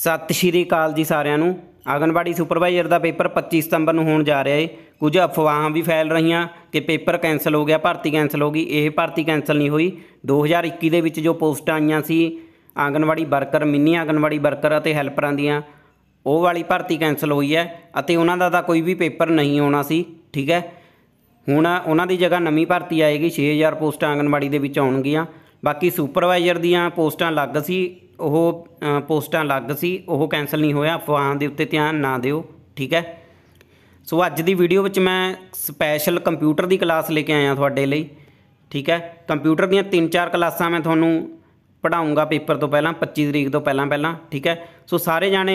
ਸਤਿ ਸ਼੍ਰੀ ਅਕਾਲ ਜੀ ਸਾਰਿਆਂ ਨੂੰ ਆਗਨਵਾੜੀ ਸੁਪਰਵਾਈਜ਼ਰ ਦਾ ਪੇਪਰ 25 ਸਤੰਬਰ ਨੂੰ ਹੋਣ ਜਾ ਰਿਹਾ ਹੈ ਕੁਝ ਅਫਵਾਹਾਂ ਵੀ ਫੈਲ ਰਹੀਆਂ ਕਿ ਪੇਪਰ ਕੈਨਸਲ ਹੋ ਗਿਆ ਭਰਤੀ ਕੈਨਸਲ ਹੋ ਗਈ ਇਹ ਭਰਤੀ ਕੈਨਸਲ ਨਹੀਂ ਹੋਈ 2021 ਦੇ ਵਿੱਚ ਜੋ ਪੋਸਟਾਂ ਆਈਆਂ ਸੀ anganwadi worker mini anganwadi worker ਅਤੇ ਹੈਲਪਰਾਂ ਦੀਆਂ ਉਹ ਵਾਲੀ ਭਰਤੀ ਕੈਨਸਲ ਹੋਈ ਹੈ ਅਤੇ ਉਹਨਾਂ ਦਾ ਤਾਂ ਕੋਈ ਵੀ ਪੇਪਰ ਨਹੀਂ ਆਉਣਾ ਸੀ ਠੀਕ ਹੈ ਹੁਣ ਉਹਨਾਂ ਦੀ ਜਗ੍ਹਾ ਨਵੀਂ ਭਰਤੀ ਆਏਗੀ 6000 ਪੋਸਟਾਂ ਆਗਨਵਾੜੀ ਦੇ ਵਿੱਚ ਆਉਣਗੀਆਂ ਬਾਕੀ ਸੁਪਰਵਾਈਜ਼ਰ ਦੀਆਂ ਪੋਸਟਾਂ ਲੱਗ ਸੀ ਉਹ ਪੋਸਟਾਂ ਲੱਗ ਸੀ ਉਹ ਕੈਨਸਲ ਨਹੀਂ ਹੋਇਆ ਅਫਵਾਹਾਂ ਦੇ ਉੱਤੇ ਧਿਆਨ ਨਾ ਦਿਓ ਠੀਕ ਹੈ ਸੋ ਅੱਜ ਦੀ ਵੀਡੀਓ ਵਿੱਚ ਮੈਂ ਸਪੈਸ਼ਲ ਕੰਪਿਊਟਰ ਦੀ ਕਲਾਸ ਲੈ ਕੇ ਆਇਆ ਤੁਹਾਡੇ ਲਈ ਠੀਕ ਹੈ ਕੰਪਿਊਟਰ ਦੀਆਂ 3-4 ਕਲਾਸਾਂ ਮੈਂ ਤੁਹਾਨੂੰ ਪੜਾਉਂਗਾ ਪੇਪਰ ਤੋਂ ਪਹਿਲਾਂ 25 ਤਰੀਕ ਤੋਂ ਪਹਿਲਾਂ ਪਹਿਲਾਂ ਠੀਕ ਹੈ ਸੋ ਸਾਰੇ ਜਾਣੇ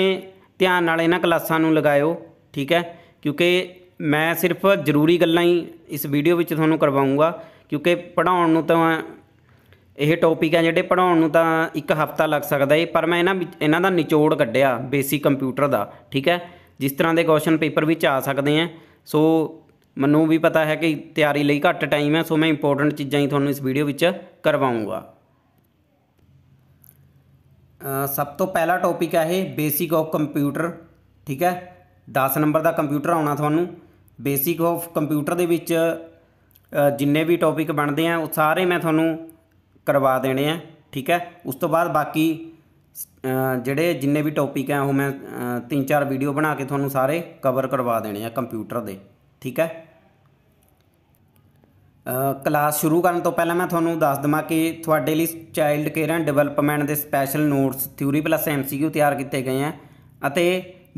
ਧਿਆਨ ਨਾਲ ਇਹਨਾਂ ਕਲਾਸਾਂ ਨੂੰ ਲਗਾਇਓ ਠੀਕ ਹੈ ਕਿਉਂਕਿ ਮੈਂ ਸਿਰਫ ਜ਼ਰੂਰੀ ਗੱਲਾਂ ਹੀ ਇਸ ਵੀਡੀਓ ਵਿੱਚ ਤੁਹਾਨੂੰ ਕਰਵਾਉਂਗਾ ਕਿਉਂਕਿ ਪੜਾਉਣ ਨੂੰ ਤਾਂ ਇਹ ਟੌਪਿਕ ਆ ਜਿਹੜੇ ਪੜਾਉਣ ਨੂੰ ਤਾਂ ਇੱਕ ਹਫਤਾ ਲੱਗ ਸਕਦਾ ਏ ਪਰ ਮੈਂ ਇਹਨਾਂ ਇਹਨਾਂ ਦਾ ਨਿਚੋੜ ਕੱਢਿਆ ਬੇਸਿਕ ਕੰਪਿਊਟਰ ਦਾ ਠੀਕ ਹੈ ਜਿਸ ਤਰ੍ਹਾਂ ਦੇ ਕੁਐਸਚਨ ਪੇਪਰ ਵਿੱਚ ਆ ਸਕਦੇ ਆ ਸੋ ਮੈਨੂੰ ਵੀ ਪਤਾ ਹੈ ਕਿ ਤਿਆਰੀ ਲਈ ਘੱਟ ਟਾਈਮ ਹੈ ਸੋ ਮੈਂ ਇੰਪੋਰਟੈਂਟ ਚੀਜ਼ਾਂ ਹੀ ਤੁਹਾਨੂੰ ਇਸ ਵੀਡੀਓ ਵਿੱਚ ਕਰਵਾਉਂਗਾ ਸਭ ਤੋਂ ਪਹਿਲਾ ਟੌਪਿਕ ਹੈ ਇਹ ਬੇਸਿਕ ਆਫ ਕੰਪਿਊਟਰ ਠੀਕ ਹੈ 10 ਨੰਬਰ ਦਾ ਕੰਪਿਊਟਰ ਆਉਣਾ ਤੁਹਾਨੂੰ ਬੇਸਿਕ ਆਫ ਕੰਪਿਊਟਰ ਦੇ ਵਿੱਚ ਜਿੰਨੇ ਵੀ ਟੌਪਿਕ ਬਣਦੇ ਆ ਉਹ ਸਾਰੇ ਮੈਂ ਤੁਹਾਨੂੰ ਕਰਵਾ ਦੇਣੇ ਆ ਠੀਕ ਹੈ ਉਸ ਤੋਂ ਬਾਅਦ ਬਾਕੀ ਜਿਹੜੇ ਜਿੰਨੇ ਵੀ ਟੌਪਿਕ ਆ ਉਹ ਮੈਂ ਤਿੰਨ ਚਾਰ ਵੀਡੀਓ ਬਣਾ ਕੇ ਤੁਹਾਨੂੰ ਸਾਰੇ ਕਵਰ ਕਰਵਾ ਦੇਣੇ ਆ ਕੰਪਿਊਟਰ ਦੇ ਠੀਕ ਹੈ ਕਲਾਸ ਸ਼ੁਰੂ ਕਰਨ ਤੋਂ ਪਹਿਲਾਂ ਮੈਂ ਤੁਹਾਨੂੰ ਦੱਸ ਦਵਾਂ ਕਿ ਤੁਹਾਡੇ ਲਈ ਚਾਈਲਡ ਕੇਅਰ ਐਂਡ ਡਿਵੈਲਪਮੈਂਟ ਦੇ special notes theory plus MCQ ਤਿਆਰ ਕੀਤੇ ਗਏ ਆ ਅਤੇ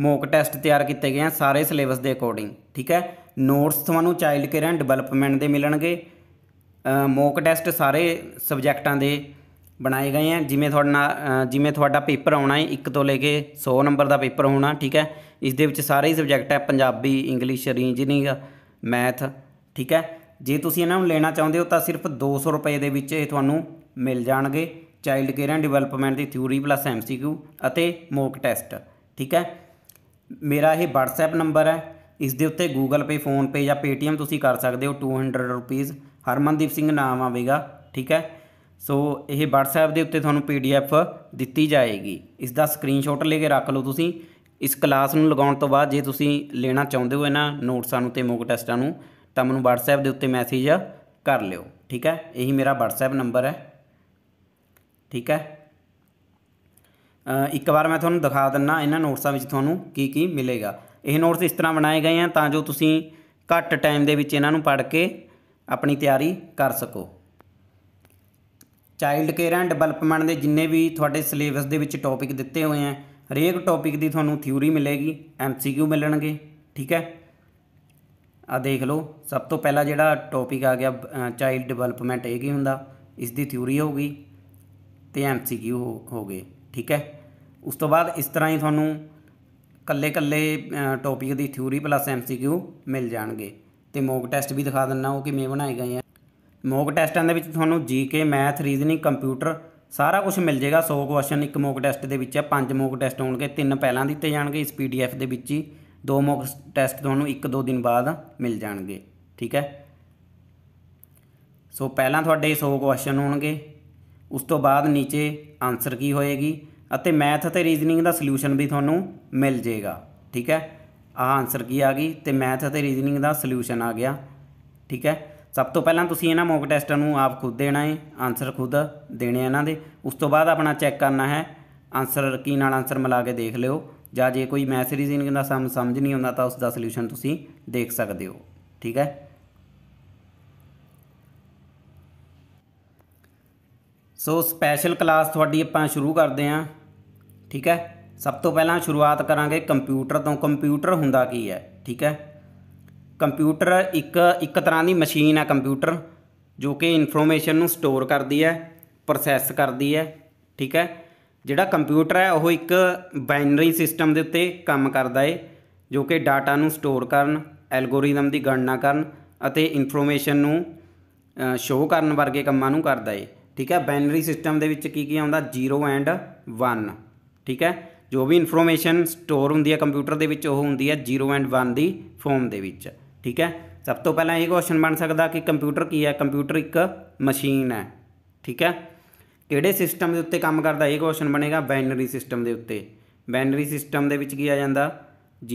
ਮੋਕ ਟੈਸਟ ਤਿਆਰ ਕੀਤੇ ਗਏ ਆ ਸਾਰੇ ਸਿਲੇਬਸ ਦੇ ਅਕੋਰਡਿੰਗ ਠੀਕ ਹੈ ਨੋਟਸ ਤੁਹਾਨੂੰ ਚਾਈਲਡ ਕੇਅਰ ਐਂਡ ਡਿਵੈਲਪਮੈਂਟ ਦੇ ਮਿਲਣਗੇ ਮੋਕ ਟੈਸਟ ਸਾਰੇ ਸਬਜੈਕਟਾਂ ਦੇ ਬਣਾਏ ਗਏ ਆ ਜਿਵੇਂ ਤੁਹਾਡਾ ਜਿਵੇਂ ਤੁਹਾਡਾ ਪੇਪਰ ਆਉਣਾ ਹੈ 1 ਤੋਂ ਲੈ ਕੇ 100 ਨੰਬਰ ਦਾ ਪੇਪਰ ਹੋਣਾ ਠੀਕ ਹੈ ਇਸ ਦੇ ਵਿੱਚ ਸਾਰੇ ਹੀ ਸਬਜੈਕਟ ਹੈ ਪੰਜਾਬੀ ਇੰਗਲਿਸ਼ ਰੀਜਨਿੰਗ ਮੈਥ ਠੀਕ ਹੈ ਜੇ ਤੁਸੀਂ ਇਹਨਾਂ ਨੂੰ ਲੈਣਾ ਚਾਹੁੰਦੇ ਹੋ ਤਾਂ ਸਿਰਫ 200 ਰੁਪਏ ਦੇ ਵਿੱਚ ਇਹ ਤੁਹਾਨੂੰ ਮਿਲ ਜਾਣਗੇ ਚਾਈਲਡ ਕੇਅਰ ਐਂਡ ਡਿਵੈਲਪਮੈਂਟ ਦੀ ਥਿਊਰੀ ਪਲੱਸ ਐਮਸੀਕਿਊ ਅਤੇ ਮੋਕ ਟੈਸਟ ਠੀਕ ਹੈ ਮੇਰਾ ਇਹ WhatsApp ਨੰਬਰ ਹੈ ਇਸ ਦੇ ਉੱਤੇ Google Pay ਫੋਨ ਜਾਂ Paytm ਤੁਸੀਂ ਕਰ ਸਕਦੇ ਹੋ 200 ਰੁਪਏ ਹਰਮਨਦੀਪ ਸਿੰਘ ਨਾਮ ਆਵੇਗਾ ਠੀਕ ਹੈ ਸੋ ਇਹ WhatsApp ਦੇ ਉੱਤੇ ਤੁਹਾਨੂੰ PDF ਦਿੱਤੀ ਜਾਏਗੀ ਇਸ ਦਾ ਸਕਰੀਨਸ਼ਾਟ ਲੈ ਕੇ ਰੱਖ ਲਓ ਤੁਸੀਂ ਇਸ ਕਲਾਸ ਨੂੰ ਲਗਾਉਣ ਤੋਂ ਬਾਅਦ ਜੇ ਤੁਸੀਂ ਲੈਣਾ ਚਾਹੁੰਦੇ ਹੋ ਇਹਨਾਂ ਨੋਟਸਾਂ ਨੂੰ ਤੇ ਮੋਕ ਟੈਸਟਾਂ ਨੂੰ ਤਾਂ ਮੈਨੂੰ WhatsApp ਦੇ ਉੱਤੇ ਮੈਸੇਜ ਕਰ ਲਿਓ ਠੀਕ ਹੈ ਇਹੀ ਮੇਰਾ WhatsApp ਨੰਬਰ ਹੈ ਠੀਕ ਹੈ ਇੱਕ ਵਾਰ ਮੈਂ ਤੁਹਾਨੂੰ ਦਿਖਾ ਦਿੰਨਾ ਇਹਨਾਂ ਨੋਟਸਾਂ ਵਿੱਚ ਤੁਹਾਨੂੰ ਕੀ ਕੀ ਮਿਲੇਗਾ ਇਹ ਨੋਟਸ ਇਸ ਤਰ੍ਹਾਂ ਬਣਾਏ ਗਏ ਆ ਤਾਂ ਜੋ ਤੁਸੀਂ ਘੱਟ ਟਾਈਮ ਦੇ ਵਿੱਚ ਇਹਨਾਂ ਨੂੰ ਪੜ੍ਹ ਕੇ ਆਪਣੀ ਤਿਆਰੀ ਕਰ ਸਕੋ ਚਾਈਲਡ ਕੇਅਰ ਐਂਡ ਡਿਵੈਲਪਮੈਂਟ ਦੇ ਜਿੰਨੇ ਵੀ ਤੁਹਾਡੇ ਸਿਲੇਬਸ ਦੇ ਵਿੱਚ ਟੌਪਿਕ ਦਿੱਤੇ ਹੋਏ ਆ ਹਰੇਕ ਟੌਪਿਕ ਦੀ ਤੁਹਾਨੂੰ ਥਿਊਰੀ ਮਿਲੇਗੀ ਐਮਸੀਕਿਊ ਮਿਲਣਗੇ ਠੀਕ ਹੈ ਆ ਦੇਖ ਲਓ ਸਭ ਤੋਂ ਪਹਿਲਾ ਜਿਹੜਾ ਟੌਪਿਕ ਆ ਗਿਆ ਚਾਈਲਡ ਡਿਵੈਲਪਮੈਂਟ ਇਹ ਕੀ ਹੁੰਦਾ ਇਸ ਦੀ ਥਿਊਰੀ ਹੋਊਗੀ ਤੇ ਐਮਸੀਕਿਊ ਹੋਗੇ ਠੀਕ ਹੈ ਉਸ ਤੋਂ ਬਾਅਦ ਇਸ ਤਰ੍ਹਾਂ ਹੀ ਤੁਹਾਨੂੰ ਕੱਲੇ ਕੱਲੇ ਟੌਪਿਕ ਦੀ ਥਿਊਰੀ ਪਲੱਸ ਐਮਸੀਕਿਊ ਮਿਲ ਜਾਣਗੇ ਤੇ ਮੋਕ ਟੈਸਟ ਵੀ ਦਿਖਾ ਦਿੰਨਾ ਉਹ ਕਿਵੇਂ ਬਣਾਏ ਗਏ ਆ ਮੋਕ ਟੈਸਟਾਂ ਦੇ ਵਿੱਚ ਤੁਹਾਨੂੰ ਜੀਕੇ ਮੈਥ ਰੀਜ਼ਨਿੰਗ ਕੰਪਿਊਟਰ ਸਾਰਾ ਕੁਝ ਮਿਲ ਜੇਗਾ 100 ਕੁਐਸਚਨ ਇੱਕ ਮੋਕ ਟੈਸਟ ਦੇ ਵਿੱਚ ਆ ਪੰਜ ਮੋਕ ਟੈਸਟ ਹੋਣਗੇ ਤਿੰਨ ਪਹਿਲਾਂ ਦਿੱਤੇ ਜਾਣਗੇ ਇਸ ਪੀਡੀਐਫ ਦੇ ਵਿੱਚ ਹੀ ਦੋ ਮੋਕ ਟੈਸਟ ਤੁਹਾਨੂੰ ਇੱਕ ਦੋ ਦਿਨ ਬਾਅਦ ਮਿਲ ਜਾਣਗੇ ਠੀਕ ਹੈ ਸੋ ਪਹਿਲਾਂ ਤੁਹਾਡੇ 100 ਕੁਐਸਚਨ ਹੋਣਗੇ ਉਸ ਤੋਂ ਬਾਅਦ ਨੀਚੇ ਆਨਸਰ ਕੀ ਹੋਏਗੀ ਅਤੇ ਮੈਥ ਅਤੇ ਰੀਜ਼ਨਿੰਗ ਦਾ ਸੋਲੂਸ਼ਨ ਵੀ ਤੁਹਾਨੂੰ ਮਿਲ ਜੇਗਾ ਠੀਕ ਹੈ ਆਹ ਆਨਸਰ ਕੀ ਆ ਗਈ ਤੇ ਮੈਥ ਅਤੇ ਰੀਜ਼ਨਿੰਗ ਦਾ ਸੋਲੂਸ਼ਨ ਆ ਗਿਆ ਠੀਕ ਹੈ ਸਭ ਤੋਂ ਪਹਿਲਾਂ ਤੁਸੀਂ ਇਹਨਾਂ ਮੌਕ ਟੈਸਟਾਂ ਨੂੰ ਆਪ ਖੁਦ ਦੇਣਾ ਹੈ ਆਨਸਰ ਖੁਦ ਦੇਣੇ ਇਹਨਾਂ ਦੇ ਉਸ ਤੋਂ ਬਾਅਦ ਆਪਣਾ ਚੈੱਕ ਕਰਨਾ ਹੈ ਆਨਸਰ ਕੀ ਨਾਲ ਆਨਸਰ ਮਿਲਾ ਕੇ ਦੇਖ ਲਿਓ ਜਾਂ ਜੇ ਕੋਈ ਮੈਥ ਰੀਜ਼ਨਿੰਗ ਦਾ ਸਮ ਸਮਝ ਨਹੀਂ ਆਉਂਦਾ ਤਾਂ ਉਸ ਦਾ ਸੋਲੂਸ਼ਨ ਤੁਸੀਂ ਦੇਖ ਸਕਦੇ ਹੋ ਠੀਕ ਹੈ ਸੋ ਸਪੈਸ਼ਲ ਕਲਾਸ ਤੁਹਾਡੀ ਆਪਾਂ ਸ਼ੁਰੂ ਕਰਦੇ ਹਾਂ ਠੀਕ ਹੈ ਸਭ ਤੋਂ ਪਹਿਲਾਂ ਸ਼ੁਰੂਆਤ ਕਰਾਂਗੇ ਕੰਪਿਊਟਰ ਤੋਂ ਕੰਪਿਊਟਰ ਹੁੰਦਾ ਕੀ ਹੈ ਠੀਕ ਹੈ ਕੰਪਿਊਟਰ ਇੱਕ ਇੱਕ ਤਰ੍ਹਾਂ ਦੀ ਮਸ਼ੀਨ ਹੈ ਕੰਪਿਊਟਰ ਜੋ ਕਿ ਇਨਫੋਰਮੇਸ਼ਨ ਨੂੰ ਸਟੋਰ ਕਰਦੀ ਹੈ ਪ੍ਰੋਸੈਸ ਕਰਦੀ ਹੈ ਠੀਕ ਹੈ ਜਿਹੜਾ ਕੰਪਿਊਟਰ ਹੈ ਉਹ ਇੱਕ ਬਾਈਨਰੀ ਸਿਸਟਮ ਦੇ ਉੱਤੇ ਕੰਮ ਕਰਦਾ ਹੈ ਜੋ ਕਿ ਡਾਟਾ ਨੂੰ ਸਟੋਰ ਕਰਨ ਐਲਗੋਰਿਦਮ ਦੀ ਗਣਨਾ ਕਰਨ ਅਤੇ ਇਨਫੋਰਮੇਸ਼ਨ ਨੂੰ ਸ਼ੋਅ ਕਰਨ ਵਰਗੇ ਕੰਮਾਂ ਨੂੰ ਕਰਦਾ ਹੈ ਠੀਕ ਹੈ ਬਾਈਨਰੀ ਸਿਸਟਮ ਦੇ ਵਿੱਚ ਕੀ ਕੀ ਆਉਂਦਾ 0 ਐਂਡ 1 ਠੀਕ ਹੈ ਜੋ ਵੀ ਇਨਫੋਰਮੇਸ਼ਨ ਸਟੋਰ ਹੁੰਦੀ ਹੈ ਕੰਪਿਊਟਰ ਦੇ ਵਿੱਚ ਉਹ ਹੁੰਦੀ ਹੈ 0 ਐਂਡ 1 ਦੀ ਫਾਰਮ ਦੇ ਵਿੱਚ ਠੀਕ ਹੈ ਸਭ ਤੋਂ ਪਹਿਲਾਂ ਇਹ ਕੁਐਸਚਨ ਬਣ ਸਕਦਾ ਕਿ ਕੰਪਿਊਟਰ ਕੀ ਹੈ ਕੰਪਿਊਟਰ ਇੱਕ ਮਸ਼ੀਨ ਹੈ ਠੀਕ ਹੈ ਕਿਹੜੇ ਸਿਸਟਮ ਦੇ ਉੱਤੇ ਕੰਮ ਕਰਦਾ ਇਹ ਕੁਐਸਚਨ ਬਣੇਗਾ ਬਾਈਨਰੀ ਸਿਸਟਮ ਦੇ ਉੱਤੇ ਬਾਈਨਰੀ ਸਿਸਟਮ ਦੇ ਵਿੱਚ ਕੀ ਆ ਜਾਂਦਾ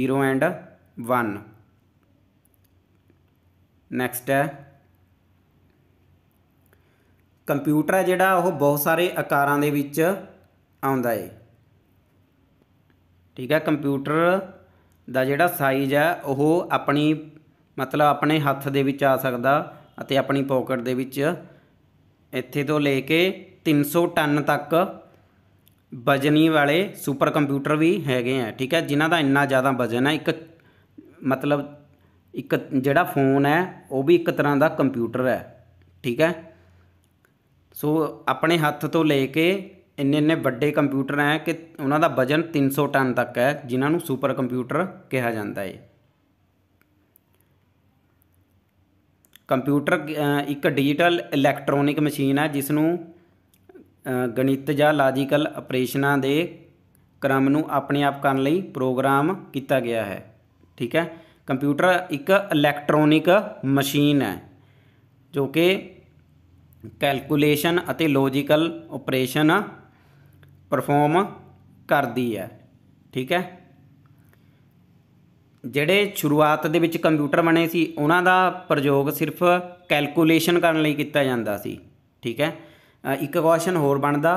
0 ਐਂਡ 1 ਨੈਕਸਟ ਹੈ ਕੰਪਿਊਟਰ ਹੈ ਜਿਹੜਾ ਉਹ ਬਹੁਤ ਸਾਰੇ ਆਕਾਰਾਂ ਦੇ ਵਿੱਚ ਆਉਂਦਾ ਹੈ ਠੀਕ ਹੈ ਕੰਪਿਊਟਰ ਦਾ ਜਿਹੜਾ ਸਾਈਜ਼ ਹੈ ਉਹ ਆਪਣੀ ਮਤਲਬ ਆਪਣੇ ਹੱਥ ਦੇ ਵਿੱਚ ਆ ਸਕਦਾ ਅਤੇ ਆਪਣੀ ਪਾਕਟ ਦੇ ਵਿੱਚ ਇੱਥੇ ਤੋਂ ਲੈ ਕੇ 300 ਟਨ ਤੱਕ ਵਜਨੀ ਵਾਲੇ ਸੁਪਰ ਕੰਪਿਊਟਰ ਵੀ ਹੈਗੇ ਆ ਠੀਕ ਹੈ ਜਿਨ੍ਹਾਂ ਦਾ ਇੰਨਾ ਜ਼ਿਆਦਾ ਵਜਨ ਹੈ ਇੱਕ ਮਤਲਬ ਇੱਕ ਜਿਹੜਾ ਫੋਨ ਹੈ ਉਹ ਵੀ ਇੱਕ ਤਰ੍ਹਾਂ ਦਾ ਕੰਪਿਊਟਰ ਹੈ ਠੀਕ ਹੈ ਸੋ ਆਪਣੇ ਹੱਥ ਤੋਂ ਲੈ ਕੇ ਇੰਨੇ ਇੰਨੇ ਵੱਡੇ ਕੰਪਿਊਟਰ ਹੈ ਕਿ ਉਹਨਾਂ ਦਾ ਵਜ਼ਨ 300 ਟਨ ਤੱਕ ਹੈ ਜਿਨ੍ਹਾਂ ਨੂੰ ਸੁਪਰ ਕੰਪਿਊਟਰ ਕਿਹਾ ਜਾਂਦਾ ਹੈ ਕੰਪਿਊਟਰ ਇੱਕ ਡਿਜੀਟਲ ਇਲੈਕਟ੍ਰੋਨਿਕ ਮਸ਼ੀਨ ਹੈ ਜਿਸ ਨੂੰ ਗਣਿਤ ਜਾਂ ਲਾਜੀਕਲ ਆਪਰੇਸ਼ਨਾਂ ਦੇ ਕ੍ਰਮ ਨੂੰ ਆਪਣੇ ਆਪ ਕਰਨ ਲਈ ਪ੍ਰੋਗਰਾਮ ਕੀਤਾ ਗਿਆ ਹੈ ਠੀਕ ਹੈ ਕੰਪਿਊਟਰ ਇੱਕ ਇਲੈਕਟ੍ਰੋਨਿਕ ਮਸ਼ੀਨ ਹੈ ਜੋ ਕਿ ਕੈਲਕੂਲੇਸ਼ਨ ਅਤੇ ਲੌਜੀਕਲ ਆਪਰੇਸ਼ਨ ਪਰਫਾਰਮ ਕਰਦੀ ਹੈ ਠੀਕ ਹੈ ਜਿਹੜੇ ਸ਼ੁਰੂਆਤ ਦੇ ਵਿੱਚ ਕੰਪਿਊਟਰ ਬਣੇ ਸੀ ਉਹਨਾਂ ਦਾ ਪ੍ਰਯੋਗ ਸਿਰਫ ਕੈਲਕੂਲੇਸ਼ਨ ਕਰਨ ਲਈ ਕੀਤਾ ਜਾਂਦਾ ਸੀ ਠੀਕ ਹੈ ਇੱਕ ਕੁਐਸਚਨ ਹੋਰ ਬਣਦਾ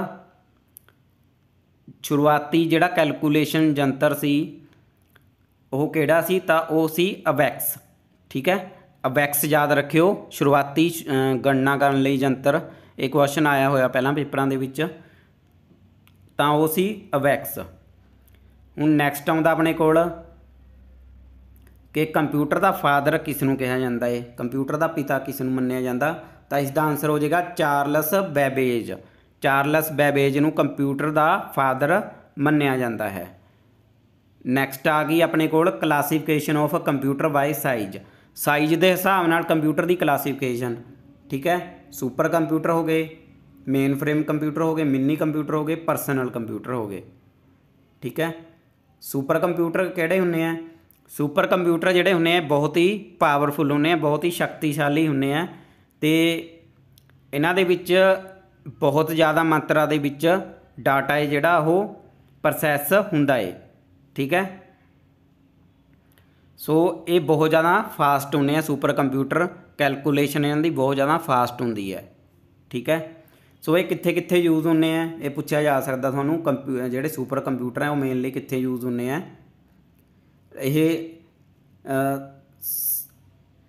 ਸ਼ੁਰੂਆਤੀ ਜਿਹੜਾ ਕੈਲਕੂਲੇਸ਼ਨ ਜੰਤਰ ਸੀ ਉਹ ਕਿਹੜਾ ਸੀ ਤਾਂ ਉਹ ਸੀ ਅਵੈਕਸ ਠੀਕ ਹੈ ਅਵੈਕਸ ਯਾਦ ਰੱਖਿਓ ਸ਼ੁਰੂਆਤੀ ਗਣਨਾ ਕਰਨ ਲਈ ਜੰਤਰ ਇਹ ਕੁਐਸਚਨ ਆਇਆ ਹੋਇਆ ਪਹਿਲਾਂ ਪੇਪਰਾਂ ਦੇ ਵਿੱਚ ਤਾਂ ਉਹ ਸੀ ਅਵੈਕਸ ਹੁਣ ਨੈਕਸਟ ਆਉਂਦਾ ਆਪਣੇ ਕੋਲ ਕਿ ਕੰਪਿਊਟਰ ਦਾ ਫਾਦਰ ਕਿਸ ਨੂੰ ਕਿਹਾ ਜਾਂਦਾ ਹੈ ਕੰਪਿਊਟਰ ਦਾ ਪਿਤਾ ਕਿਸ ਨੂੰ ਮੰਨਿਆ ਜਾਂਦਾ ਤਾਂ ਇਸ ਦਾ ਆਨਸਰ ਹੋ ਜਾਏਗਾ ਚਾਰਲਸ ਬੈਬੇਜ ਚਾਰਲਸ ਬੈਬੇਜ ਨੂੰ ਕੰਪਿਊਟਰ ਦਾ ਫਾਦਰ ਮੰਨਿਆ ਜਾਂਦਾ ਹੈ ਨੈਕਸਟ ਆ ਗਈ ਆਪਣੇ ਕੋਲ classification of computer by size size ਦੇ ਹਿਸਾਬ ਨਾਲ ਕੰਪਿਊਟਰ ਦੀ ਕਲਾਸੀਫਿਕੇਸ਼ਨ ਠੀਕ ਹੈ ਸੁਪਰ ਕੰਪਿਊਟਰ ਹੋ ਗਏ ਮੇਨ ਫਰੇਮ ਕੰਪਿਊਟਰ ਹੋ ਗਏ ਮਿੰਨੀ ਕੰਪਿਊਟਰ ਹੋ ਗਏ ਪਰਸਨਲ ਕੰਪਿਊਟਰ ਹੋ ਗਏ ਠੀਕ ਹੈ ਸੁਪਰ ਕੰਪਿਊਟਰ ਕਿਹੜੇ ਹੁੰਨੇ ਆ ਸੁਪਰ ਕੰਪਿਊਟਰ ਜਿਹੜੇ ਹੁੰਨੇ ਆ ਬਹੁਤ ਹੀ ਪਾਵਰਫੁਲ ਹੁੰਨੇ ਆ ਬਹੁਤ ਹੀ ਸ਼ਕਤੀਸ਼ਾਲੀ ਹੁੰਨੇ ਆ ਤੇ ਇਹਨਾਂ ਦੇ ਵਿੱਚ ਬਹੁਤ ਜ਼ਿਆਦਾ ਮਾਤਰਾ ਦੇ ਵਿੱਚ ਡਾਟਾ ਹੈ ਜਿਹੜਾ ਉਹ ਪ੍ਰੋਸੈਸ ਹੁੰਦਾ ਏ ਠੀਕ ਹੈ ਸੋ ਇਹ ਬਹੁਤ ਜ਼ਿਆਦਾ ਫਾਸਟ ਹੁੰਨੇ ਆ ਸੁਪਰ ਕੰਪਿਊਟਰ ਕੈਲਕੂਲੇਸ਼ਨ ਇਹਨਾਂ ਦੀ ਬਹੁਤ ਜ਼ਿਆਦਾ ਫਾਸਟ ਹੁੰਦੀ ਹੈ ਠੀਕ ਹੈ ਸੋ ਇਹ ਕਿੱਥੇ ਕਿੱਥੇ ਯੂਜ਼ ਹੁੰਨੇ ਆ ਇਹ ਪੁੱਛਿਆ ਜਾ ਸਕਦਾ ਤੁਹਾਨੂੰ ਜਿਹੜੇ ਸੁਪਰ ਕੰਪਿਊਟਰ ਆ ਉਹ ਮੇਨਲੀ ਕਿੱਥੇ ਯੂਜ਼ ਹੁੰਨੇ ਆ ਇਹ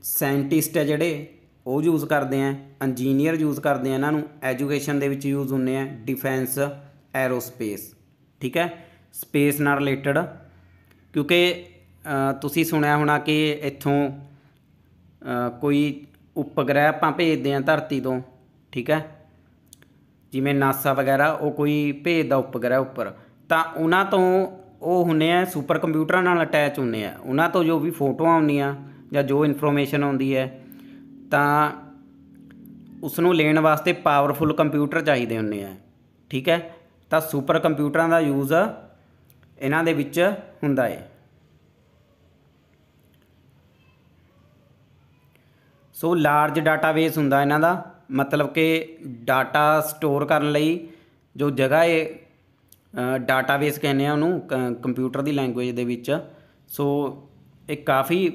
ਸਾਇੰਟਿਸਟ ਆ ਜਿਹੜੇ ਉਹ ਯੂਜ਼ ਕਰਦੇ ਆ ਇੰਜੀਨੀਅਰ ਯੂਜ਼ ਕਰਦੇ ਆ ਇਹਨਾਂ ਨੂੰ ਐਜੂਕੇਸ਼ਨ ਦੇ ਵਿੱਚ ਯੂਜ਼ ਹੁੰਨੇ ਆ ਡਿਫੈਂਸ ਐਰੋਸਪੇਸ ਠੀਕ ਹੈ ਸਪੇਸ ਨਾਲ ਰਿਲੇਟਡ ਕਿਉਂਕਿ ਤੁਸੀਂ ਸੁਣਿਆ ਹੋਣਾ ਕਿ ਇੱਥੋਂ ਕੋਈ ਉਪਗ੍ਰਹਿ ਆਪਾਂ ਭੇਜਦੇ ਆ ਧਰਤੀ ਤੋਂ ਠੀਕ ਹੈ ਜਿਵੇਂ ਨਾਸਾ ਵਗੈਰਾ ਉਹ ਕੋਈ ਭੇਜਦਾ ਉਪਗ੍ਰਹਿ ਉੱਪਰ ਤਾਂ ਉਹਨਾਂ ਤੋਂ ਉਹ ਹੁੰਨੇ ਆ ਸੁਪਰ ਕੰਪਿਊਟਰਾਂ ਨਾਲ ਅਟੈਚ ਹੁੰਨੇ ਆ ਉਹਨਾਂ ਤੋਂ ਜੋ ਵੀ ਫੋਟੋਆਂ ਆਉਂਦੀਆਂ ਜਾਂ ਜੋ ਇਨਫੋਰਮੇਸ਼ਨ ਆਉਂਦੀ ਹੈ ਤਾਂ ਉਸ ਨੂੰ ਲੈਣ ਵਾਸਤੇ ਪਾਵਰਫੁਲ ਕੰਪਿਊਟਰ ਚਾਹੀਦੇ ਹੁੰਨੇ ਆ ਠੀਕ ਹੈ ਤਾਂ ਸੁਪਰ ਕੰਪਿਊਟਰਾਂ ਦਾ ਯੂਜ਼ ਇਹਨਾਂ ਦੇ ਵਿੱਚ ਹੁੰਦਾ ਹੈ ਸੋ ਲਾਰਜ ਡਾਟਾਬੇਸ ਹੁੰਦਾ ਇਹਨਾਂ ਦਾ ਮਤਲਬ ਕਿ ਡਾਟਾ ਸਟੋਰ ਕਰਨ ਲਈ ਜੋ ਜਗ੍ਹਾ ਇਹ ਡਾਟਾਬੇਸ ਕਹਿੰਦੇ ਆ ਉਹਨੂੰ ਕੰਪਿਊਟਰ ਦੀ ਲੈਂਗੁਏਜ ਦੇ ਵਿੱਚ ਸੋ ਇਹ ਕਾਫੀ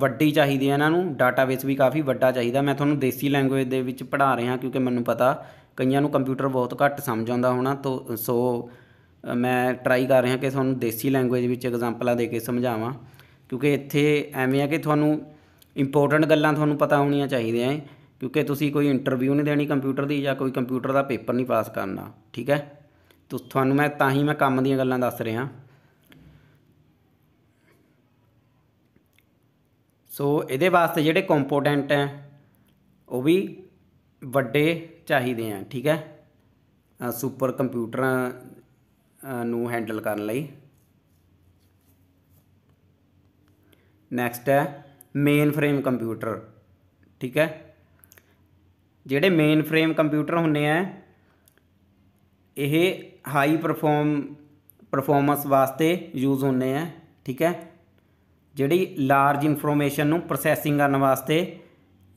ਵੱਡੀ ਚਾਹੀਦੀ ਹੈ ਇਹਨਾਂ ਨੂੰ ਡਾਟਾਬੇਸ ਵੀ ਕਾਫੀ ਵੱਡਾ ਚਾਹੀਦਾ ਮੈਂ ਤੁਹਾਨੂੰ ਦੇਸੀ ਲੈਂਗੁਏਜ ਦੇ ਵਿੱਚ ਪੜ੍ਹਾ ਰਿਹਾ ਕਿਉਂਕਿ ਮੈਨੂੰ ਪਤਾ ਕਈਆਂ ਨੂੰ ਕੰਪਿਊਟਰ ਬਹੁਤ ਘੱਟ ਸਮਝ ਆਉਂਦਾ ਹੋਣਾ ਤੋ ਸੋ ਮੈਂ ਟਰਾਈ ਕਰ ਰਿਹਾ ਕਿ ਤੁਹਾਨੂੰ ਦੇਸੀ ਲੈਂਗੁਏਜ ਵਿੱਚ ਐਗਜ਼ਾਮਪਲਾਂ ਦੇ ਕੇ ਸਮਝਾਵਾਂ ਕਿਉਂਕਿ ਇੱਥੇ ਐਵੇਂ ਆ ਕਿ ਤੁਹਾਨੂੰ ਇੰਪੋਰਟੈਂਟ ਗੱਲਾਂ ਤੁਹਾਨੂੰ ਪਤਾ ਹੋਣੀਆਂ ਚਾਹੀਦੀਆਂ ਹੈ ਕਿਉਂਕਿ ਤੁਸੀਂ ਕੋਈ ਇੰਟਰਵਿਊ ਨਹੀਂ ਦੇਣੀ ਕੰਪਿਊਟਰ ਦੀ ਜਾਂ ਕੋਈ ਕੰਪਿਊਟਰ ਦਾ ਪੇਪਰ ਨਹੀਂ ਪਾਸ ਕਰਨਾ ਠੀਕ ਹੈ ਤੋ ਤੁਹਾਨੂੰ ਮੈਂ ਤਾਂ ਹੀ ਮੈਂ ਕੰਮ ਦੀਆਂ ਗੱਲਾਂ ਦੱਸ ਰਿਹਾ ਸੋ ਇਹਦੇ ਵਾਸਤੇ ਜਿਹੜੇ ਕੰਪੋਨੈਂਟ ਹੈ ਉਹ ਵੀ ਵੱਡੇ ਚਾਹੀਦੇ ਆ ਠੀਕ ਹੈ ਸੁਪਰ ਕੰਪਿਊਟਰਾਂ ਨੂੰ ਹੈਂਡਲ ਕਰਨ ਲਈ ਨੈਕਸਟ ਹੈ ਮੇਨ ਫਰੇਮ ਕੰਪਿਊਟਰ ਠੀਕ ਹੈ ਜਿਹੜੇ ਮੇਨ ਫਰੇਮ ਕੰਪਿਊਟਰ ਹੁੰਨੇ ਆ ਇਹ ਹਾਈ ਪਰਫਾਰਮ ਪਰਫਾਰਮੈਂਸ ਵਾਸਤੇ ਯੂਜ਼ ਹੁੰਨੇ ਆ ਠੀਕ ਹੈ ਜਿਹੜੀ ਲਾਰਜ ਇਨਫੋਰਮੇਸ਼ਨ ਨੂੰ ਪ੍ਰੋਸੈਸਿੰਗ ਕਰਨ ਵਾਸਤੇ